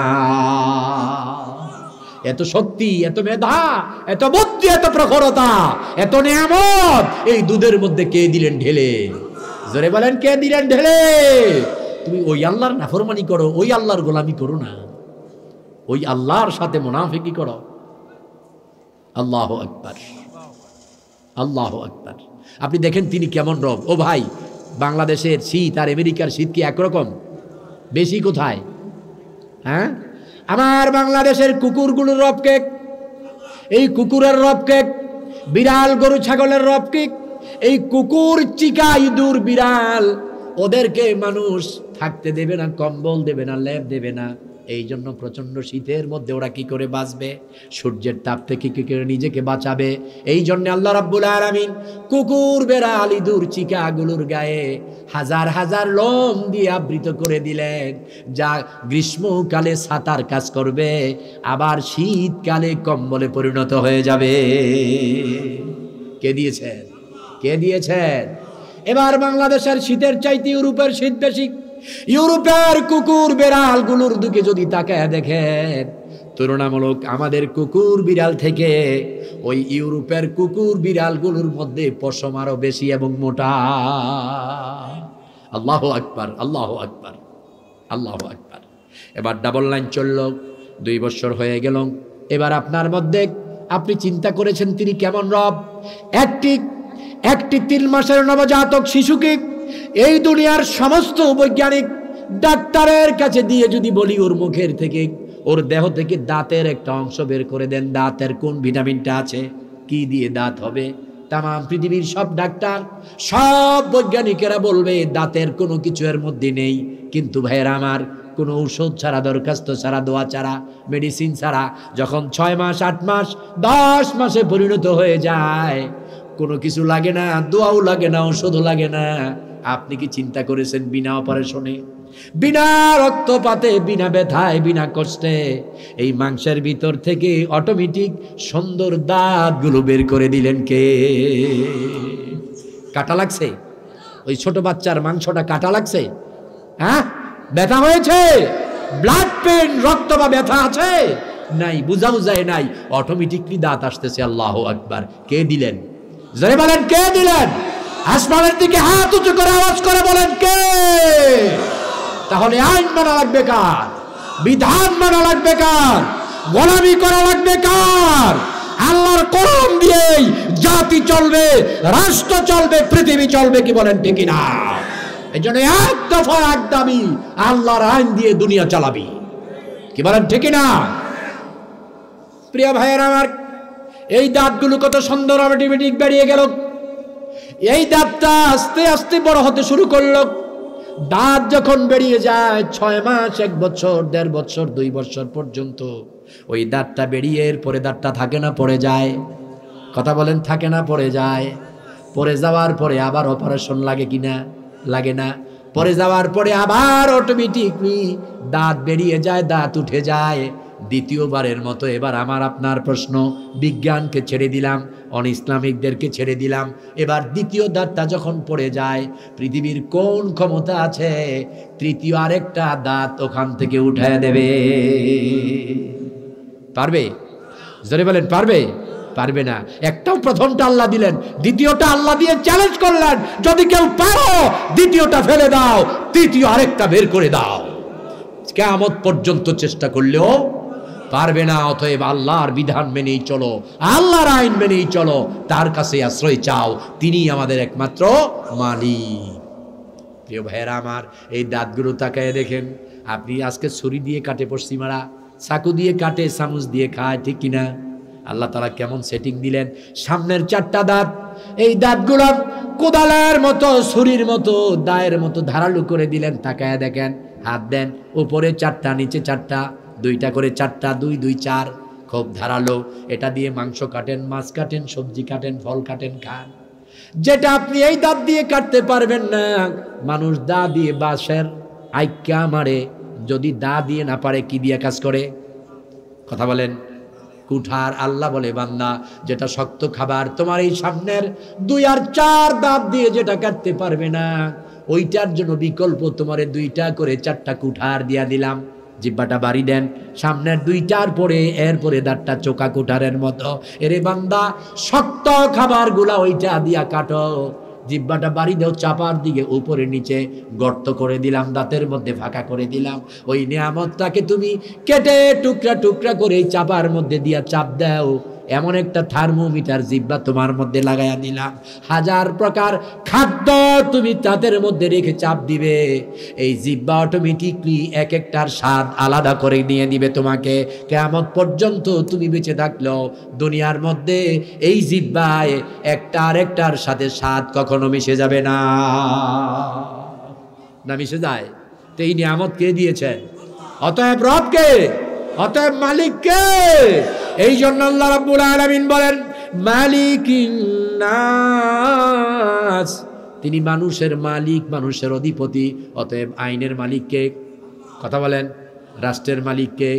এত শক্তি এত মেধা এত বুদ্ধি এত প্রখরতা এত নিয়ামত এই দুধের মধ্যে কে দিলেন ঢেলে জোরে বলেন কে দিলেন ঢেলে তুমি ওই আল্লাহর নাফরমানি করো ওই আল্লাহর গোলামি করো না ওই আল্লাহর সাথে মোনাফিকি করো আল্লাহ একবার আল্লাহ একবার আপনি দেখেন তিনি কেমন রব ও ভাই বাংলাদেশের শীত আর আমেরিকার শীত কি একরকম বেশি কোথায় হ্যাঁ আমার বাংলাদেশের কুকুরগুলোর রব কেক এই কুকুরের রব কেক বিড়াল গরু ছাগলের রব কেক এই কুকুর চিকা ইঁদুর বিড়াল ওদেরকে মানুষ থাকতে দেবে না কম্বল দেবে না ল্যাব দেবে না এই জন্য প্রচণ্ড শীতের মধ্যে ওরা কি করে বাঁচবে সূর্যের তাপ থেকে কি করে নিজেকে বাঁচাবে এই জন্য আল্লাহ রাব্বুল আলামিন কুকুর বেড়া আলিদুর চিকাগুলোর গায়ে হাজার হাজার লোম দিয়ে আবৃত করে দিলেন যা গ্রীষ্মকালে সাঁতার কাজ করবে আবার শীতকালে কম্বলে পরিণত হয়ে যাবে কে দিয়েছেন কে দিয়েছেন এবার বাংলাদেশের শীতের চাইতে ইউরোপের শীত বেশি ইউরোপের কুকুর বেড়ালগুলোর দিকে যদি তাকায় দেখেন তুলনামূলক আমাদের কুকুর বিড়াল থেকে ওই ইউরোপের কুকুর বিড়ালগুলোর মধ্যে পশম আরো বেশি এবং মোটা আল্লাহ আকবার আল্লাহ আকবার আল্লাহ আকবার এবার ডাবল লাইন চলল দুই বছর হয়ে গেল এবার আপনার মধ্যে আপনি চিন্তা করেছেন তিনি কেমন রব একটি একটি তিন মাসের নবজাতক শিশুকে এই দুনিয়ার সমস্ত বৈজ্ঞানিক ডাক্তারের কাছে দিয়ে যদি বলি ওর মুখের থেকে ওর দেহ থেকে দাঁতের একটা অংশ বের করে দেন দাঁতের কোন ভিটামিনটা আছে কি দিয়ে দাঁত হবে তাম পৃথিবীর সব ডাক্তার সব বৈজ্ঞানিকেরা বলবে দাঁতের কোনো কিছু এর মধ্যে নেই কিন্তু ভাইয়ের আমার কোনো ঔষধ ছাড়া দরখাস্ত ছাড়া দোয়া ছাড়া মেডিসিন ছাড়া যখন ছয় মাস আট মাস দশ মাসে পরিণত হয়ে যায় কোনো কিছু লাগে না দোয়াও লাগে না ওষুধও লাগে না আপনি কি চিন্তা করেছেন বিনা অপারেশনে বিনা রক্তপাতে বিনা ব্যথায় বিনা কষ্টে এই মাংসের ভিতর থেকে অটোমেটিক সুন্দর দাঁতগুলো বের করে দিলেন কে কাটা লাগছে ওই ছোট বাচ্চার মাংসটা কাটা লাগছে হ্যাঁ ব্যথা হয়েছে ব্লাড পেন রক্ত বা ব্যথা আছে নাই বুঝা বুঝায় নাই অটোমেটিকলি দাঁত আসতেছে আল্লাহ আকবার কে দিলেন জরে বলেন কে দিলেন আসমানের দিকে হাত উঁচু করে আওয়াজ করে বলেন কে তাহলে আইন মানা লাগবে কার বিধান মানা লাগবে কার গোলামি করা লাগবে কার আল্লাহর করম দিয়েই জাতি চলবে রাষ্ট্র চলবে পৃথিবী চলবে কি বলেন ঠিকই না এই জন্য এক দফা এক দাবি আল্লাহর আইন দিয়ে দুনিয়া চালাবি কি বলেন ঠিকই না প্রিয় ভাইয়ের আমার এই দাঁতগুলো কত সুন্দর অটোমেটিক বেরিয়ে গেল এই দাঁতটা আস্তে আস্তে বড় হতে শুরু করলো দাঁত যখন বেরিয়ে যায় ছয় মাস এক বছর দেড় বছর দুই বছর পর্যন্ত ওই দাঁতটা বেরিয়ে পরে দাঁতটা থাকে না পড়ে যায় কথা বলেন থাকে না পড়ে যায় পরে যাওয়ার পরে আবার অপারেশন লাগে কিনা লাগে না পরে যাওয়ার পরে আবার অটোমেটিকলি দাঁত বেরিয়ে যায় দাঁত উঠে যায় দ্বিতীয়বারের মতো এবার আমার আপনার প্রশ্ন বিজ্ঞানকে ছেড়ে দিলাম অন ইসলামিকদেরকে ছেড়ে দিলাম এবার দ্বিতীয় দাঁতটা যখন পড়ে যায় পৃথিবীর কোন ক্ষমতা আছে তৃতীয় আরেকটা দাঁত ওখান থেকে উঠায় দেবে পারবে জোরে বলেন পারবে পারবে না একটাও প্রথমটা আল্লাহ দিলেন দ্বিতীয়টা আল্লাহ দিয়ে চ্যালেঞ্জ করলেন যদি কেউ পারো দ্বিতীয়টা ফেলে দাও তৃতীয় আরেকটা বের করে দাও কেমত পর্যন্ত চেষ্টা করলেও পারবে না অতএব আল্লাহর বিধান মেনেই চলো আল্লাহর আইন মেনেই চলো তার কাছে আশ্রয় চাও তিনি আমাদের একমাত্র মালিক প্রিয় ভাইয়েরা আমার এই দাঁতগুলো তাকায় দেখেন আপনি আজকে ছুরি দিয়ে কাটে পশ্চিমারা চাকু দিয়ে কাটে চামুচ দিয়ে খায় ঠিক কিনা আল্লাহ তারা কেমন সেটিং দিলেন সামনের চারটা দাঁত এই দাঁতগুলো কোদালের মতো ছুরির মতো দায়ের মতো ধারালু করে দিলেন তাকায় দেখেন হাত দেন উপরে চারটা নিচে চারটা দুইটা করে চারটা দুই দুই চার খুব ধারালো এটা দিয়ে মাংস কাটেন মাছ কাটেন সবজি কাটেন ফল কাটেন খান যেটা আপনি এই দাঁত দিয়ে কাটতে পারবেন না মানুষ দা দিয়ে বাসের আইক্যা মারে যদি দা দিয়ে না পারে কি দিয়ে কাজ করে কথা বলেন কুঠার আল্লাহ বলে বান্দা যেটা শক্ত খাবার তোমার এই সামনের দুই আর চার দাঁত দিয়ে যেটা কাটতে পারবে না ওইটার জন্য বিকল্প তোমারে দুইটা করে চারটা কুঠার দিয়া দিলাম জিব্বাটা বাড়ি দেন সামনের দুইটার পরে এরপরে দাঁতটা চোকা কুঠারের মতো এরে বান্দা শক্ত খাবারগুলা ওইটা দিয়া কাটো জিব্বাটা বাড়ি দেও চাপার দিকে উপরে নিচে গর্ত করে দিলাম দাঁতের মধ্যে ফাঁকা করে দিলাম ওই নিয়ামতটাকে তুমি কেটে টুকরা টুকরা করে চাপার মধ্যে দিয়া চাপ দাও এমন একটা থার্মোমিটার জিব্বা তোমার মধ্যে লাগাইয়া দিলাম হাজার প্রকার খাদ্য তুমি তাদের মধ্যে রেখে চাপ দিবে এই জিব্বা অটোমেটিকলি এক একটার স্বাদ আলাদা করে নিয়ে দিবে তোমাকে কেমন পর্যন্ত তুমি বেঁচে থাকলেও দুনিয়ার মধ্যে এই জিব্বায় আর একটার সাথে স্বাদ কখনো মিশে যাবে না না মিশে যায় তো এই নিয়ামত কে দিয়েছেন অতএব রবকে অতএব মালিক কে এই জন্য আল্লাহ রাব্বুল আলামিন বলেন মালিকিন্নাস তিনি মানুষের মালিক মানুষের অধিপতি অতএব আইনের মালিককে কথা বলেন রাষ্ট্রের মালিককে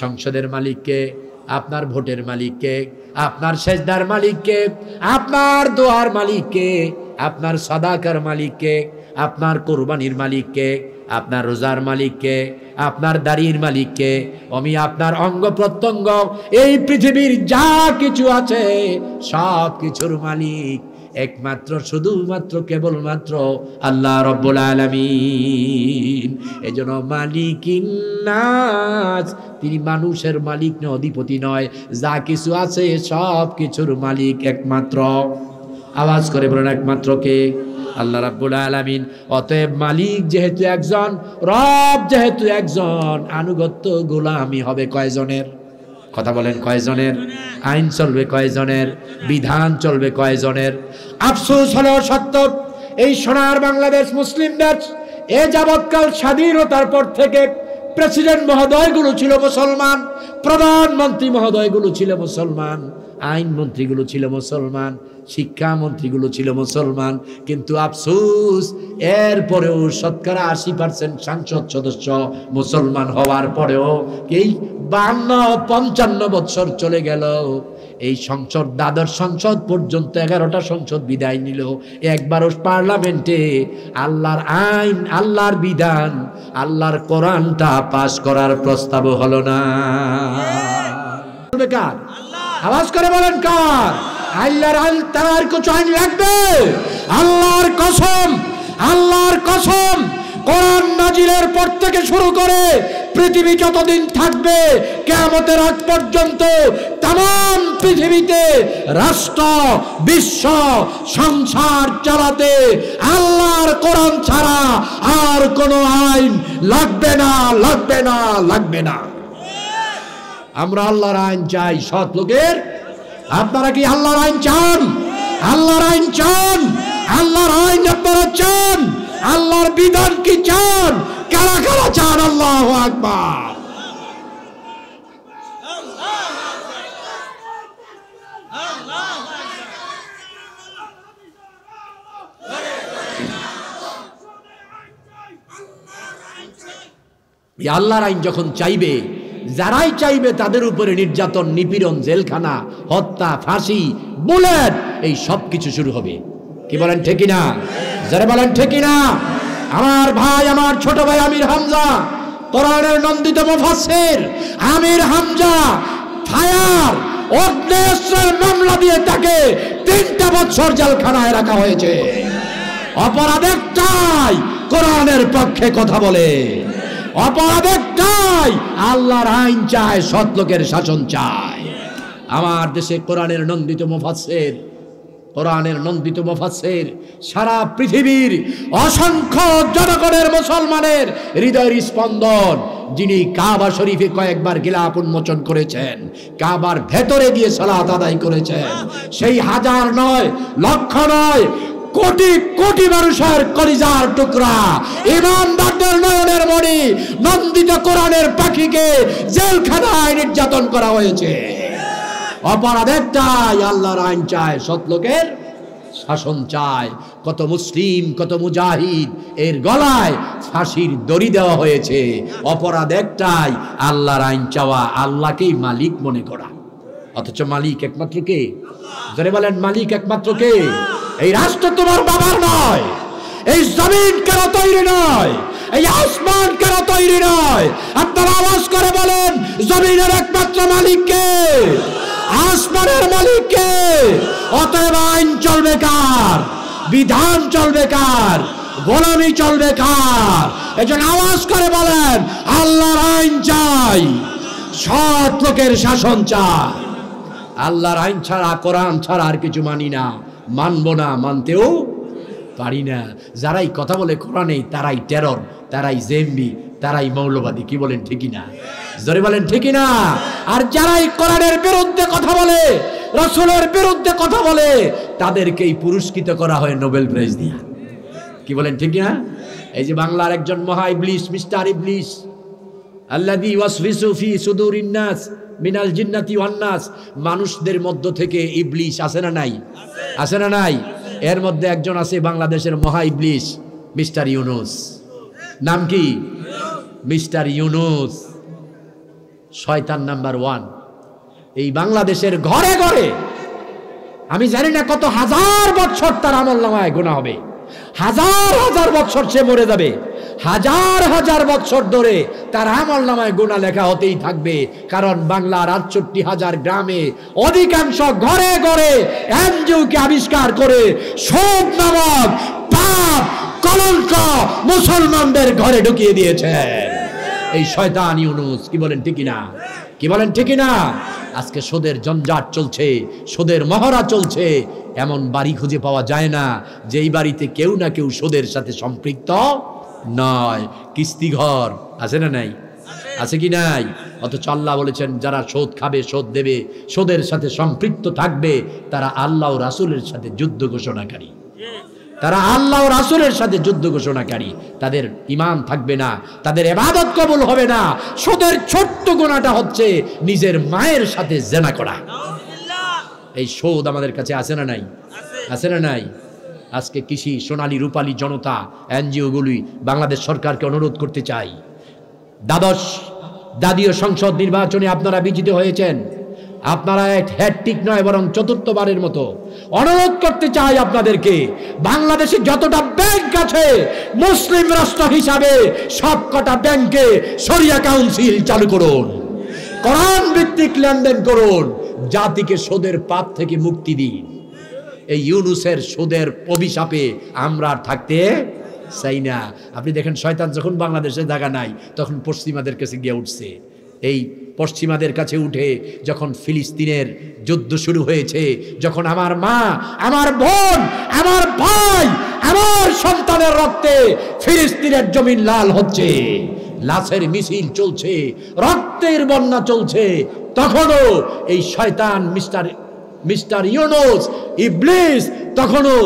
সংসদের মালিককে আপনার ভোটের মালিককে আপনার সেজদার মালিককে আপনার দোয়ার মালিককে আপনার সদাকার মালিককে আপনার কোরবানির মালিককে আপনার রোজার মালিককে আপনার দাড়ির মালিককে আমি আপনার অঙ্গ প্রত্যঙ্গ এই পৃথিবীর যা কিছু আছে সব কিছুর মালিক একমাত্র শুধুমাত্র কেবলমাত্র আল্লাহ রব্বুল আলমিন এজন্য মালিকিনাজ তিনি মানুষের মালিক নয় অধিপতি নয় যা কিছু আছে সব কিছুর মালিক একমাত্র আওয়াজ করে বলেন একমাত্র কে আল্লাহ রাব্বুল আলামিন অতএব মালিক যেহেতু একজন রব যেহেতু একজন আনুগত্য গোলামি হবে কয়জনের কথা বলেন কয়জনের আইন চলবে কয়জনের বিধান চলবে কয়জনের আফসোস হলো সত্য এই সোনার বাংলাদেশ মুসলিম দেশ এ যাবৎকাল স্বাধীনতার পর থেকে প্রেসিডেন্ট মহোদয়গুলো ছিল মুসলমান প্রধানমন্ত্রী মহোদয়গুলো ছিল মুসলমান আইনমন্ত্রীগুলো ছিল মুসলমান শিক্ষামন্ত্রীগুলো ছিল মুসলমান কিন্তু আফসুস এরপরেও শতকরা আশি পার্সেন্ট সাংসদ সদস্য মুসলমান হওয়ার পরেও এই বান্ন পঞ্চান্ন বৎসর চলে গেল এই সংসদ দ্বাদশ সংসদ পর্যন্ত এগারোটা সংসদ বিদায় নিল একবারও পার্লামেন্টে আল্লাহর আইন আল্লাহর বিধান আল্লাহর কোরআনটা পাশ করার প্রস্তাব হলো না কার আওয়াজ করে বলেন কার আল্লাহর তার কিছু আইন লাগবে আল্লাহর কসম আল্লাহর কসম কোরআন নাজিলের পর থেকে শুরু করে পৃথিবী যতদিন থাকবে কেমতের আগ পর্যন্ত তাম পৃথিবীতে রাষ্ট্র বিশ্ব সংসার চালাতে আল্লাহর কোরআন ছাড়া আর কোনো আইন লাগবে না লাগবে না লাগবে না আমরা আল্লাহর আইন চাই সৎ লোকের আপনারা কি আল্লাহর আইন চান আল্লাহর আইন চান আল্লাহর আইন আপনারা চান আল্লাহর বিধান কি চান কারা কারা চান আল্লাহ আকবার আল্লাহর আইন যখন চাইবে যারাই চাইবে তাদের উপরে নির্যাতন নিপীড়ন জেলখানা হত্যা ফাঁসি বুলেট এই সব কিছু শুরু হবে কি বলেন ঠিকই না যারা বলেন ঠিকই না আমার ভাই আমার ছোট ভাই আমির হামজা কোরআনের নন্দিত মুফাসসির আমির হামজা ফায়ার অগ্নেশ্বরের মামলা দিয়ে তাকে তিনটা বছর জেলখানায় রাখা হয়েছে অপরাধ একটাই কোরআনের পক্ষে কথা বলে অপরাধ একটাই আল্লাহর আইন চায় সৎ লোকের শাসন চায় আমার দেশে কোরআনের নন্দিত মুফাসসির কোরআনের নন্দিত মোফাসের সারা পৃথিবীর অসংখ্য জনগণের মুসলমানের হৃদয়ের স্পন্দন যিনি কাবা শরীফে কয়েকবার গিলাপ উন্মোচন করেছেন কাবার ভেতরে গিয়ে সালাত আদায় করেছেন সেই হাজার নয় লক্ষ নয় কোটি কোটি মানুষের কলিজার টুকরা ইমানদারদের নয়নের মণি নন্দিত কোরআনের পাখিকে জেলখানায় নির্যাতন করা হয়েছে অপরাধের চাই আল্লাহর আইন চায় সৎলোকের শাসন চায় কত মুসলিম কত মুজাহিদ এর গলায় ফাঁসির দড়ি দেওয়া হয়েছে অপরাধ একটাই আল্লাহর আইন চাওয়া আল্লাহকেই মালিক মনে করা অথচ মালিক একমাত্র কে ধরে বলেন মালিক একমাত্র কে এই রাষ্ট্র তোমার বাবার নয় এই জমিন কেন তৈরি নয় এই আসমান কেন তৈরি নয় আপনারা আওয়াজ করে বলেন জমিনের একমাত্র মালিককে আসমানের মালিককে অতএব আইন চলবে কার বিধান চলবে কার গোলামি চলবে কার একজন আওয়াজ করে বলেন আল্লাহর আইন চাই সৎ লোকের শাসন চাই আল্লাহর আইন ছাড়া কোরআন ছাড়া আর কিছু মানি না মানব না মানতেও পারি না যারাই কথা বলে কোরআনে তারাই টেরর তারাই জেম্বি তারাই মৌলবাদী কি বলেন ঠিকই না জোরে বলেন ঠিকই না আর যারাই কোরআনের বিরুদ্ধে কথা বলে রসুলের বিরুদ্ধে কথা বলে তাদেরকেই পুরস্কৃত করা হয় নোবেল প্রাইজ দিয়া কি বলেন ঠিক না এই যে বাংলার একজন মহা ইবলিস মিস্টার ইবলিস আল্লাদি ওয়াসফিসু ফি সুদুর ইন্নাস মিনাল জিন্নাতি ওয়ান্নাস মানুষদের মধ্য থেকে ইবলিস আছে না নাই আছে না নাই এর মধ্যে একজন আছে বাংলাদেশের মহা ইবলিশ মিস্টার ইউনুস নাম কি মিস্টার ইউনুস শয়তান নাম্বার ওয়ান এই বাংলাদেশের ঘরে ঘরে আমি জানি না কত হাজার বছর তার আমল নামায় গোনা হবে হাজার হাজার বছর সে মরে যাবে হাজার হাজার বছর ধরে তার আমল নামায় গোনা লেখা হতেই থাকবে কারণ বাংলার আটষট্টি হাজার গ্রামে অধিকাংশ ঘরে ঘরে এনজিওকে আবিষ্কার করে সব নামক পাপ কলঙ্ক মুসলমানদের ঘরে ঢুকিয়ে দিয়েছেন এই শয়তান ইউনুস কি বলেন ঠিকই না কি বলেন ঠিকই না আজকে সোদের জঞ্জাট চলছে সোদের মহড়া চলছে এমন বাড়ি খুঁজে পাওয়া যায় না যেই বাড়িতে কেউ না কেউ সোদের সাথে সম্পৃক্ত নয় কিস্তি ঘর আছে না নাই আছে কি নাই অথচ আল্লাহ বলেছেন যারা শোধ খাবে শোধ দেবে শোধের সাথে সম্পৃক্ত থাকবে তারা আল্লাহ ও রাসুলের সাথে যুদ্ধ ঘোষণাকারী তারা আল্লাহ ও রাসুলের সাথে যুদ্ধ ঘোষণাকারী তাদের ইমান থাকবে না তাদের এবাদত কবল হবে না সোদের ছোট্ট গোনাটা হচ্ছে নিজের মায়ের সাথে জেনা করা এই শোধ আমাদের কাছে আছে না নাই আছে না নাই আজকে কৃষি সোনালী রূপালী জনতা এনজিওগুলি বাংলাদেশ সরকারকে অনুরোধ করতে চাই দ্বাদশ দ্বাদীয় সংসদ নির্বাচনে আপনারা বিজিত হয়েছেন আপনারা এক হ্যাট্রিক নয় বরং চতুর্থবারের মতো অনুরোধ করতে চাই আপনাদেরকে বাংলাদেশে যতটা ব্যাংক আছে মুসলিম রাষ্ট্র হিসাবে সবকটা ব্যাংকে সরিয়া কাউন্সিল চালু করুন কোরআন ভিত্তিক লেনদেন করুন জাতিকে সোদের পাপ থেকে মুক্তি দিন এই ইউনুসের সুদের অভিশাপে আমরা আর থাকতে চাই না আপনি দেখেন শয়তান যখন বাংলাদেশে জায়গা নাই তখন পশ্চিমাদের কাছে গিয়ে উঠছে এই পশ্চিমাদের কাছে উঠে যখন ফিলিস্তিনের যুদ্ধ শুরু হয়েছে যখন আমার মা আমার বোন আমার ভাই আমার সন্তানের রক্তে ফিলিস্তিনের জমিন লাল হচ্ছে লাশের মিছিল চলছে রক্তের বন্যা চলছে তখনও এই শয়তান মিস্টার মিস্টার ইউনুস ইবলিস তখনও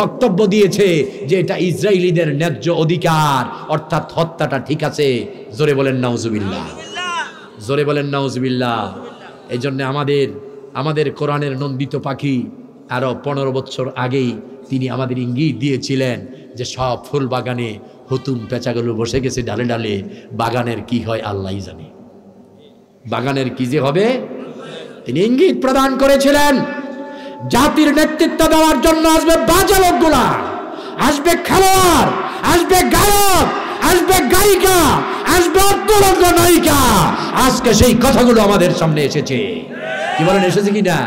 বক্তব্য দিয়েছে যে এটা ইসরায়েলিদের ন্যায্য অধিকার অর্থাৎ হত্যাটা ঠিক আছে জোরে বলেন নাউজুবিল্লাহ জোরে বলেন নাউজুবিল্লাহ এই জন্য আমাদের আমাদের কোরআনের নন্দিত পাখি আরও পনেরো বছর আগেই তিনি আমাদের ইঙ্গিত দিয়েছিলেন যে সব ফুল বাগানে হুতুম পেঁচাগুলো বসে গেছে ডালে ডালে বাগানের কি হয় আল্লাহ জানে বাগানের কি যে হবে তিনি ইঙ্গিত প্রদান করেছিলেন জাতির নেতৃত্ব দেওয়ার জন্য আসবে বাজে লোকগুলা আসবে খেলোয়াড় আসবে গায়ক আসবে গায়িকা আসবে অর্থলগ্ন নায়িকা আজকে সেই কথাগুলো আমাদের সামনে এসেছে কি বলেন এসেছে কি না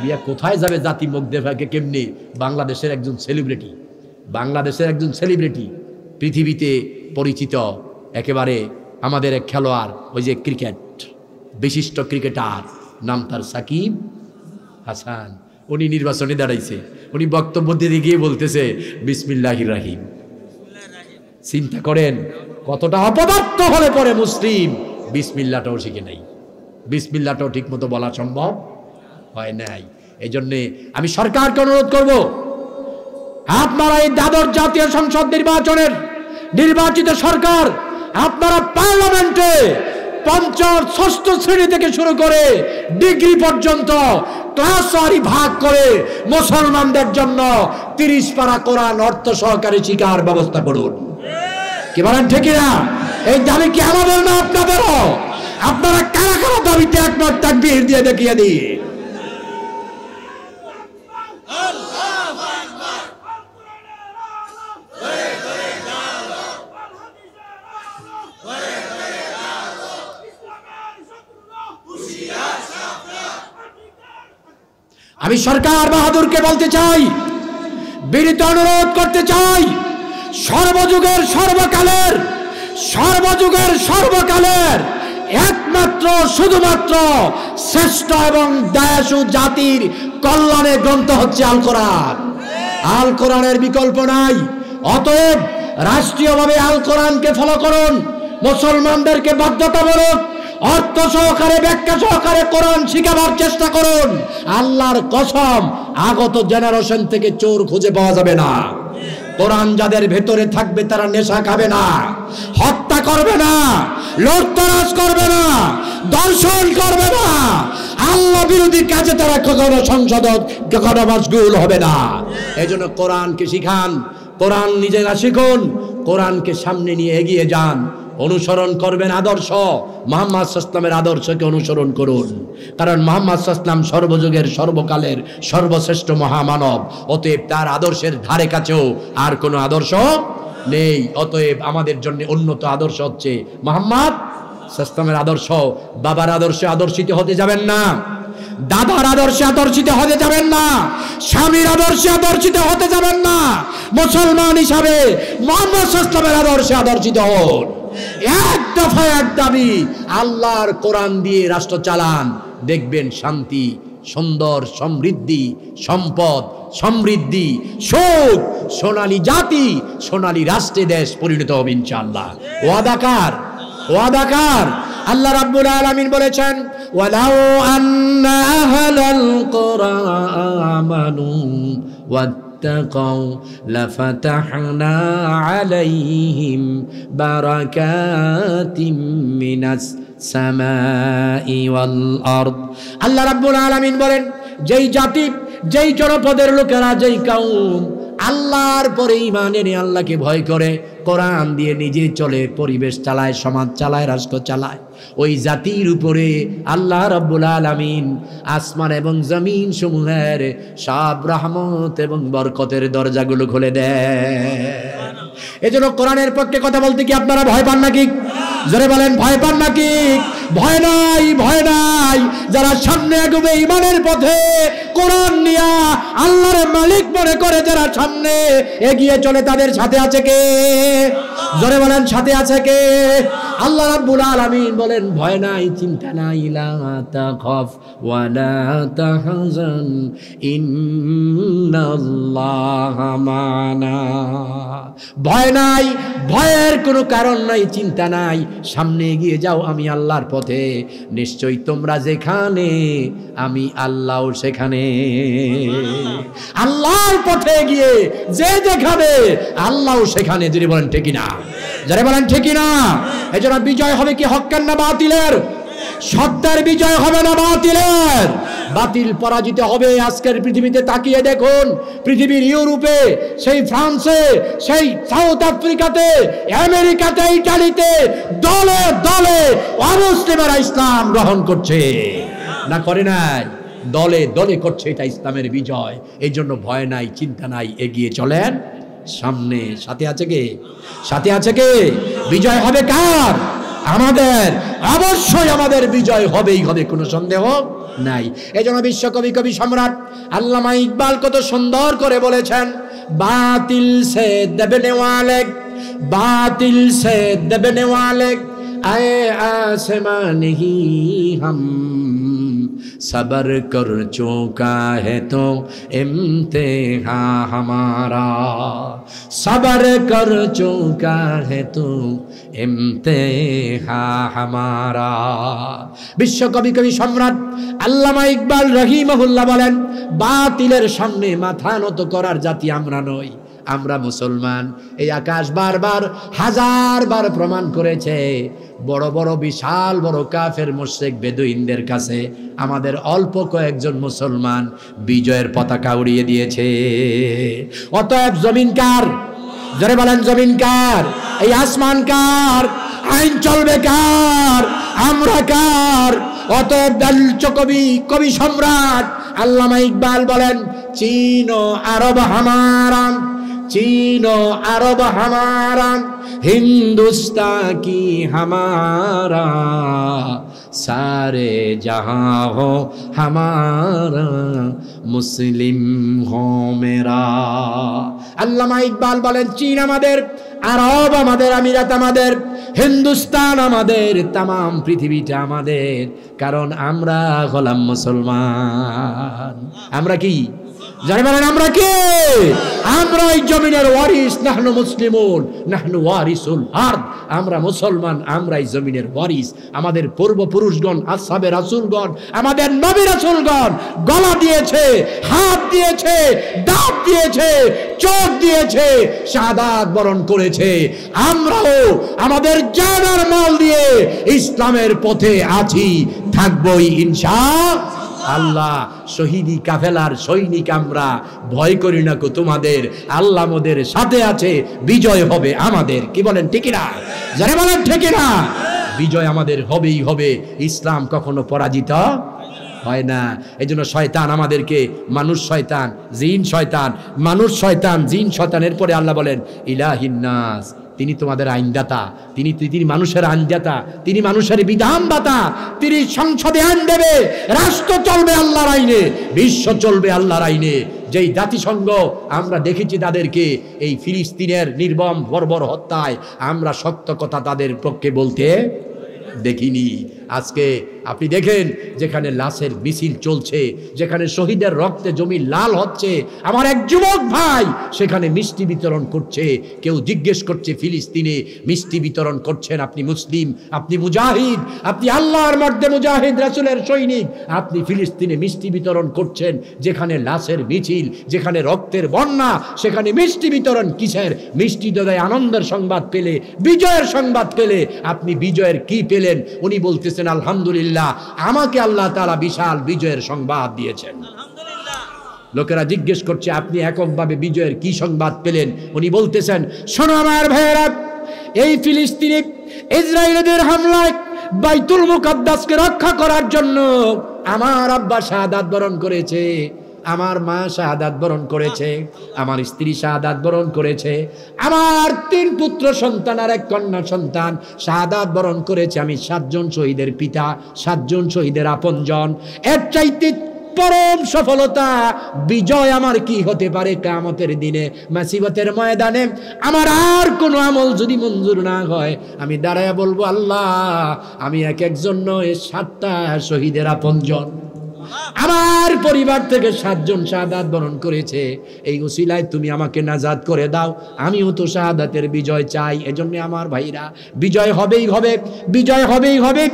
বিয়া কোথায় যাবে জাতি মুখ দেভাকে কেমনি বাংলাদেশের একজন সেলিব্রিটি বাংলাদেশের একজন সেলিব্রিটি পৃথিবীতে পরিচিত একেবারে আমাদের এক খেলোয়াড় ওই যে ক্রিকেট বিশিষ্ট ক্রিকেটার নাম তার সাকিব হাসান উনি নির্বাচনে দাঁড়াইছে উনি বক্তব্য দিতে গিয়ে বলতেছে বিসমিল্লাহির রাহিম চিন্তা করেন কতটা অপদার্থ হলে পরে মুসলিম বিসমিল্লাটাও শিখে নাই বিসমিল্লাটাও ঠিকমতো বলা সম্ভব হয় নাই এই জন্যে আমি সরকারকে অনুরোধ করব আপনারা এই দাদর জাতীয় সংসদ নির্বাচনের নির্বাচিত সরকার আপনারা পার্লামেন্টে পঞ্চম ষষ্ঠ শ্রেণী থেকে শুরু করে ডিগ্রি পর্যন্ত ক্লাস ওয়ারি ভাগ করে মুসলমানদের জন্য তিরিশ পাড়া কোরআন অর্থ সহকারে শিকার ব্যবস্থা করুন কি বলেন ঠিক না এই দাবি কি আমাদের না আপনাদের আপনারা কারা কারা দাবিতে একমত থাকবে দিয়ে দেখিয়ে দিন আমি সরকার বাহাদুরকে বলতে চাই বিনীত অনুরোধ করতে চাই সর্বযুগের সর্বকালের সর্বযুগের সর্বকালের একমাত্র শুধুমাত্র শ্রেষ্ঠ এবং দায়াসু জাতির কল্যাণের গ্রন্থ হচ্ছে আল কোরআন আল কোরআনের বিকল্প নাই অতএব রাষ্ট্রীয়ভাবে আল কোরআনকে ফলো করুন মুসলমানদেরকে বাধ্যতামূলক অর্থ সহকারে ব্যাখ্যা সহকারে কোরআন শিখাবার চেষ্টা করুন আল্লাহর কসম আগত জেনারেশন থেকে চোর খুঁজে পাওয়া যাবে না কোরআন যাদের ভেতরে থাকবে তারা নেশা খাবে না হত্যা করবে না লোটতরাজ করবে না দর্শন করবে না আল্লাহ বিরোধী কাজে তারা কখনো সংসদ কখনো মশগুল হবে না এই জন্য কোরআনকে শিখান কোরআন নিজেরা শিখুন কোরআনকে সামনে নিয়ে এগিয়ে যান অনুসরণ করবেন আদর্শ মোহাম্মদ সাসলামের আদর্শকে অনুসরণ করুন কারণ মোহাম্মদ সাসলাম সর্বযুগের সর্বকালের সর্বশ্রেষ্ঠ মহামানব অতএব তার আদর্শের ধারে কাছেও আর কোনো আদর্শ নেই অতএব আমাদের জন্য উন্নত আদর্শ হচ্ছে মোহাম্মদ সাসলামের আদর্শ বাবার আদর্শে আদর্শিত হতে যাবেন না দাদার আদর্শে আদর্শিত হতে যাবেন না স্বামীর আদর্শে আদর্শিত হতে যাবেন না মুসলমান হিসাবে মোহাম্মদ সাসলামের আদর্শে আদর্শিত হন এক দফা এক দাবি আল্লাহর কোরআন দিয়ে রাষ্ট্র চালান দেখবেন শান্তি সুন্দর সমৃদ্ধি সম্পদ সমৃদ্ধি সুখ সোনালি জাতি সোনালি রাষ্ট্রে দেশ পরিণত হবে ইনশাআল্লাহ ওয়াদাকার ওয়াদাকার আল্লাহ রাব্বুল আলামিন বলেছেন ওয়ালাউ আন্না আহলাল কোরআন আমানু ওয়া واتقوا لفتحنا عليهم بركات من السماء والأرض আল্লাহ রাব্বুল আলামিন বলেন যেই জাতি যেই জনপদের লোকেরা যেই কাউম আল্লাহর পরে ইমান এনে আল্লাহকে ভয় করে কোরআন দিয়ে নিজে চলে পরিবেশ চালায় সমাজ চালায় রাষ্ট্র চালায় ওই জাতির উপরে আল্লাহ রব্বুল আলমিন আসমান এবং জমিন সমূহের সব রহমত এবং বরকতের দরজাগুলো খুলে দেয় এজন্য কোরআনের পক্ষে কথা বলতে কি আপনারা ভয় পান নাকি জোরে বলেন ভয় পান নাকি ভয় নাই ভয় নাই যারা সামনে আগবে ইমানের পথে কোরআন নিয়া আল্লাহর মালিক মনে করে যারা সামনে এগিয়ে চলে তাদের সাথে আছে কে জোরে বলেন সাথে আছে কে আল্লাহ রাব্বুল আলামিন বলেন ভয় নাই চিন্তা নাই লা তাখাফ ওয়া লা তাহজান ইন্নাল্লাহ মানা ভয় নাই ভয়ের কোনো কারণ নাই চিন্তা নাই সামনে এগিয়ে যাও আমি আল্লাহর পথে নিশ্চয়ই তোমরা যেখানে আমি আল্লাহ সেখানে আল্লাহর পথে গিয়ে যে যেখানে আল্লাহ সেখানে যদি বলেন ঠিকই না যারা বলেন ঠিকই না এই জন্য বিজয় হবে কি হক্কের না বাতিলের সত্তার বিজয় হবে না বাতিলের বাতিল পরাজিত হবে আজকের পৃথিবীতে তাকিয়ে দেখুন পৃথিবীর ইউরোপে সেই ফ্রান্সে সেই সাউথ আফ্রিকাতে আমেরিকাতে ইটালিতে দলে দলে অমুসলিমেরা ইসলাম গ্রহণ করছে না করে নাই দলে দলে করছে এটা ইসলামের বিজয় এই জন্য ভয় নাই চিন্তা নাই এগিয়ে চলেন সামনে সাথে আছে কে সাথে আছে কে বিজয় হবে কার আমাদের অবশ্যই আমাদের বিজয় হবেই হবে কোনো সন্দেহ নাই এই জন্য বিশ্বকবি কবি সম্রাট আল্লামা ইকবাল কত সুন্দর করে বলেছেন বাতিল সে দেবে নেওয়ালেক বাতিল সে দেবনে ওয়ালেক আয়ে আসমান হি হাম सबर कर चौका है এমতে হা हमारा सबर কর চোকা है এমতে হা হামারা বিশ্বকবি কবি সম্রাট আল্লামা ইকবাল রহিমহুল্লাহ বলেন বাতিলের সামনে মাথা নত করার জাতি আমরা নই আমরা মুসলমান এই আকাশ বারবার হাজার বার প্রমাণ করেছে বড় বড় বিশাল বড় কাফের মোশেক বেদুইনদের কাছে আমাদের অল্প কয়েকজন মুসলমান বিজয়ের পতাকা উড়িয়ে দিয়েছে অতএব জমিনকার জরে বলেন জমিনকার এই আসমান কার আইন চলবে কার আমরা কার অতএব বাল্য কবি কবি সম্রাট আল্লামা ইকবাল বলেন চীন ও আরব হামারাম চীন আরব হামারা হিন্দুস্তা কি হামারা সারে জাহা হো হামারা মুসলিম হো মেরা আল্লামা ইকবাল বলেন চীন আমাদের আরব আমাদের আমিরাত আমাদের হিন্দুস্তান আমাদের তাম পৃথিবীটা আমাদের কারণ আমরা হলাম মুসলমান আমরা কি যারা মানে বলেন আমরা কে আমরা এই জমিনের ওয়ারিস নাহনু মুসলিমুন নাহনু ওয়ারিসুল আরদ আমরা মুসলমান আমরা এই জমিনের ওয়ারিস আমাদের পূর্বপুরুষগণ আসহাবে রাসূলগণ আমাদের নবী রাসূলগণ গলা দিয়েছে হাত দিয়েছে দাঁত দিয়েছে চোখ দিয়েছে সাদা বরণ করেছে আমরাও আমাদের জানার মাল দিয়ে ইসলামের পথে আছি থাকবই ইনশাআল্লাহ আল্লাহ শহীদি কাফেলার সৈনিক আমরা ভয় করি না কো তোমাদের আল্লাহ মোদের সাথে আছে বিজয় হবে আমাদের কি বলেন না যারা বলেন না বিজয় আমাদের হবেই হবে ইসলাম কখনো পরাজিত হয় না এই জন্য শয়তান আমাদেরকে মানুষ শয়তান জিন শয়তান মানুষ শয়তান জিন শয়তানের পরে আল্লাহ বলেন ইলাহিন্নাস তিনি তোমাদের আইনদাতা তিনি তিনি মানুষের আইনদাতা তিনি মানুষের বিধানদাতা তিনি সংসদে আইন দেবে রাষ্ট্র চলবে আল্লাহর আইনে বিশ্ব চলবে আল্লাহর আইনে যেই জাতিসংঘ আমরা দেখেছি তাদেরকে এই ফিলিস্তিনের নির্বম বর্বর হত্যায় আমরা সত্য কথা তাদের পক্ষে বলতে দেখিনি আজকে আপনি দেখেন যেখানে লাশের মিছিল চলছে যেখানে শহীদের রক্তে জমি লাল হচ্ছে আমার এক যুবক ভাই সেখানে মিষ্টি বিতরণ করছে কেউ জিজ্ঞেস করছে ফিলিস্তিনে মিষ্টি বিতরণ করছেন আপনি মুসলিম আপনি মুজাহিদ আপনি আল্লাহর মধ্যে মুজাহিদ রাসুলের সৈনিক আপনি ফিলিস্তিনে মিষ্টি বিতরণ করছেন যেখানে লাশের মিছিল যেখানে রক্তের বন্যা সেখানে মিষ্টি বিতরণ কিসের মিষ্টি দোদায় আনন্দের সংবাদ পেলে বিজয়ের সংবাদ পেলে আপনি বিজয়ের কি পেলেন উনি বলতেছেন আলহামদুলিল্লাহ আলহামদুলিল্লাহ আমাকে আল্লাহ তালা বিশাল বিজয়ের সংবাদ দিয়েছেন লোকেরা জিজ্ঞেস করছে আপনি এককভাবে বিজয়ের কি সংবাদ পেলেন উনি বলতেছেন শোনো আমার ভাইয়েরা এই ফিলিস্তিনি ইসরায়েলদের হামলায় বাইতুল মুকাদ্দাসকে রক্ষা করার জন্য আমার আব্বা সাদাত বরণ করেছে আমার মা শাহাদাত বরণ করেছে আমার স্ত্রী শাহাদাত বরণ করেছে আমার তিন পুত্র সন্তান আর এক কন্যা সন্তান শাহাদাত বরণ করেছে আমি সাতজন শহীদের পিতা সাতজন শহীদের আপনজন এর চাইতে পরম সফলতা বিজয় আমার কি হতে পারে কামতের দিনে মাসিবতের ময়দানে আমার আর কোনো আমল যদি মঞ্জুর না হয় আমি দাঁড়ায় বলবো আল্লাহ আমি এক একজন নয় সাতটা শহীদের আপনজন আমার পরিবার থেকে সাতজন শাহাদাত বরণ করেছে এই উসিলায় তুমি আমাকে নাজাদ করে দাও আমিও তো শাহাদাতের বিজয় চাই এজন্য আমার ভাইরা বিজয় হবেই হবে বিজয় হবেই হবে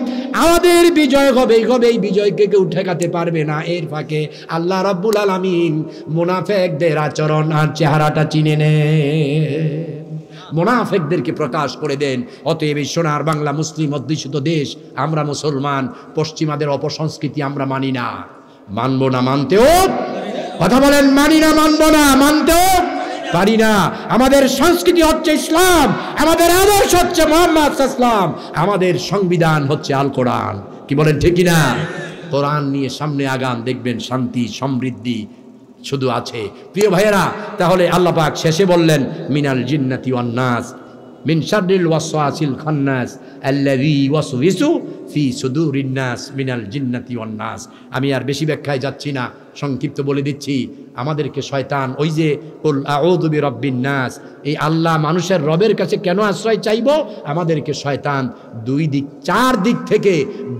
আমাদের বিজয় হবেই হবে এই বিজয়কে কেউ ঠেকাতে পারবে না এর ফাঁকে আল্লাহ রব্বুল আলমিন মুনাফেকদের আচরণ আর চেহারাটা চিনে নেয় মোনাফেকদেরকে প্রকাশ করে দেন অতএব এই সোনার বাংলা মুসলিম অধ্যুষিত দেশ আমরা মুসলমান পশ্চিমাদের অপসংস্কৃতি আমরা মানি না মানব না মানতেও কথা বলেন মানি না মানব না মানতেও পারি না আমাদের সংস্কৃতি হচ্ছে ইসলাম আমাদের আদর্শ হচ্ছে মোহাম্মদ ইসলাম আমাদের সংবিধান হচ্ছে আল কোরআন কি বলেন ঠিকই না কোরআন নিয়ে সামনে আগান দেখবেন শান্তি সমৃদ্ধি শুধু আছে প্রিয় ভাইয়েরা তাহলে আল্লাহ পাক শেষে বললেন মিনাল জিন্নাতি অন্নাস মিন শাররিল ওয়াসওয়াসিল খান্নাস ফি মিনাল জিন্নাতি ওয়ান নাস আমি আর বেশি ব্যাখ্যায় যাচ্ছি না সংক্ষিপ্ত বলে দিচ্ছি আমাদেরকে শয়তান ওই যে কুল নাস এই আল্লাহ মানুষের রবের কাছে কেন আশ্রয় চাইব আমাদেরকে শয়তান দুই দিক চার দিক থেকে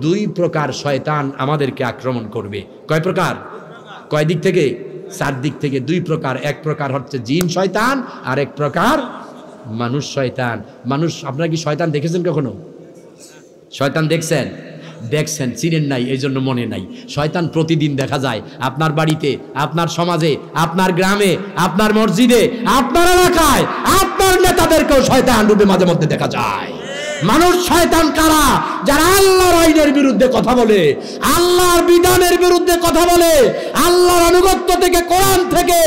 দুই প্রকার শয়তান আমাদেরকে আক্রমণ করবে কয় প্রকার কয় দিক থেকে চারদিক থেকে দুই প্রকার এক প্রকার হচ্ছে জিন শয়তান আর এক প্রকার মানুষ শয়তান মানুষ আপনারা কি শয়তান দেখেছেন কখনো শয়তান দেখছেন দেখছেন চিনেন নাই এই জন্য মনে নাই শয়তান প্রতিদিন দেখা যায় আপনার বাড়িতে আপনার সমাজে আপনার গ্রামে আপনার মসজিদে আপনার এলাকায় আপনার নেতাদেরকেও শয়তান রূপে মাঝে মধ্যে দেখা যায় মানুষ শয়তান কারা যারা আল্লাহর আইনের বিরুদ্ধে কথা বলে আল্লাহর বিধানের বিরুদ্ধে কথা বলে আল্লাহর আনুগত্য থেকে কোরআন থেকে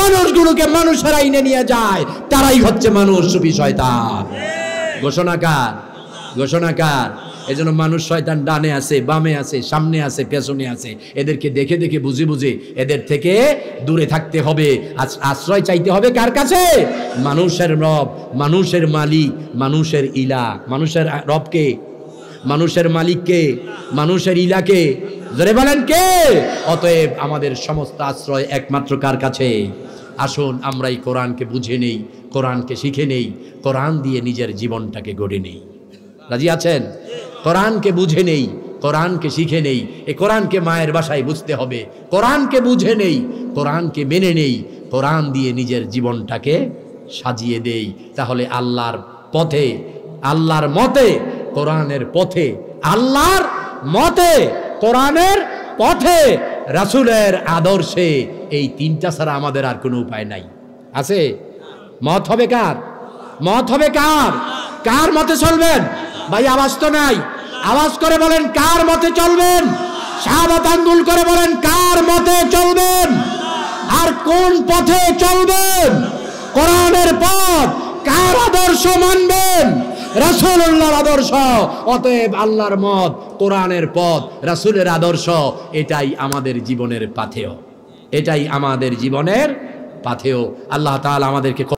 মানুষগুলোকে মানুষের আইনে নিয়ে যায় তারাই হচ্ছে মানুষ সুফি শয়তান ঘোষণাকার ঘোষণাকার এজন্য মানুষ শয়তান ডানে আছে বামে আছে সামনে আছে পেছনে আছে এদেরকে দেখে দেখে বুঝে বুঝে এদের থেকে দূরে থাকতে হবে আশ্রয় চাইতে হবে কার কাছে মানুষের রব মানুষের মালিক মানুষের ইলা মানুষের রবকে মানুষের মালিককে মানুষের ইলাকে ধরে বলেন কে অতএব আমাদের সমস্ত আশ্রয় একমাত্র কার কাছে আসুন আমরা এই কোরআনকে বুঝে নেই কোরআনকে শিখে নেই কোরআন দিয়ে নিজের জীবনটাকে গড়ে নেই রাজি আছেন কোরআনকে বুঝে নেই কোরআনকে শিখে নেই এ কোরআনকে মায়ের বাসায় বুঝতে হবে কোরআনকে বুঝে নেই কোরআনকে মেনে নেই কোরআন দিয়ে নিজের জীবনটাকে সাজিয়ে দেই তাহলে আল্লাহর পথে আল্লাহর মতে কোরআনের পথে আল্লাহর মতে কোরআনের পথে রাসুলের আদর্শে এই তিনটা ছাড়া আমাদের আর কোনো উপায় নাই আছে মত হবে কার মত হবে কার কার মতে চলবেন ভাই আওয়াজ তো নাই আওয়াজ করে বলেন কার মতে চলবেন শাহাবাত আঙ্গুল করে বলেন কার মতে চলবেন আর কোন পথে চলবেন কোরআনের পথ কার আদর্শ মানবেন রাসুল্লাহর আদর্শ অতএব আল্লাহর মত কোরআনের পথ রাসুলের আদর্শ এটাই আমাদের জীবনের পাথেয় এটাই আমাদের জীবনের পাথেয় আল্লাহ তাআলা আমাদেরকে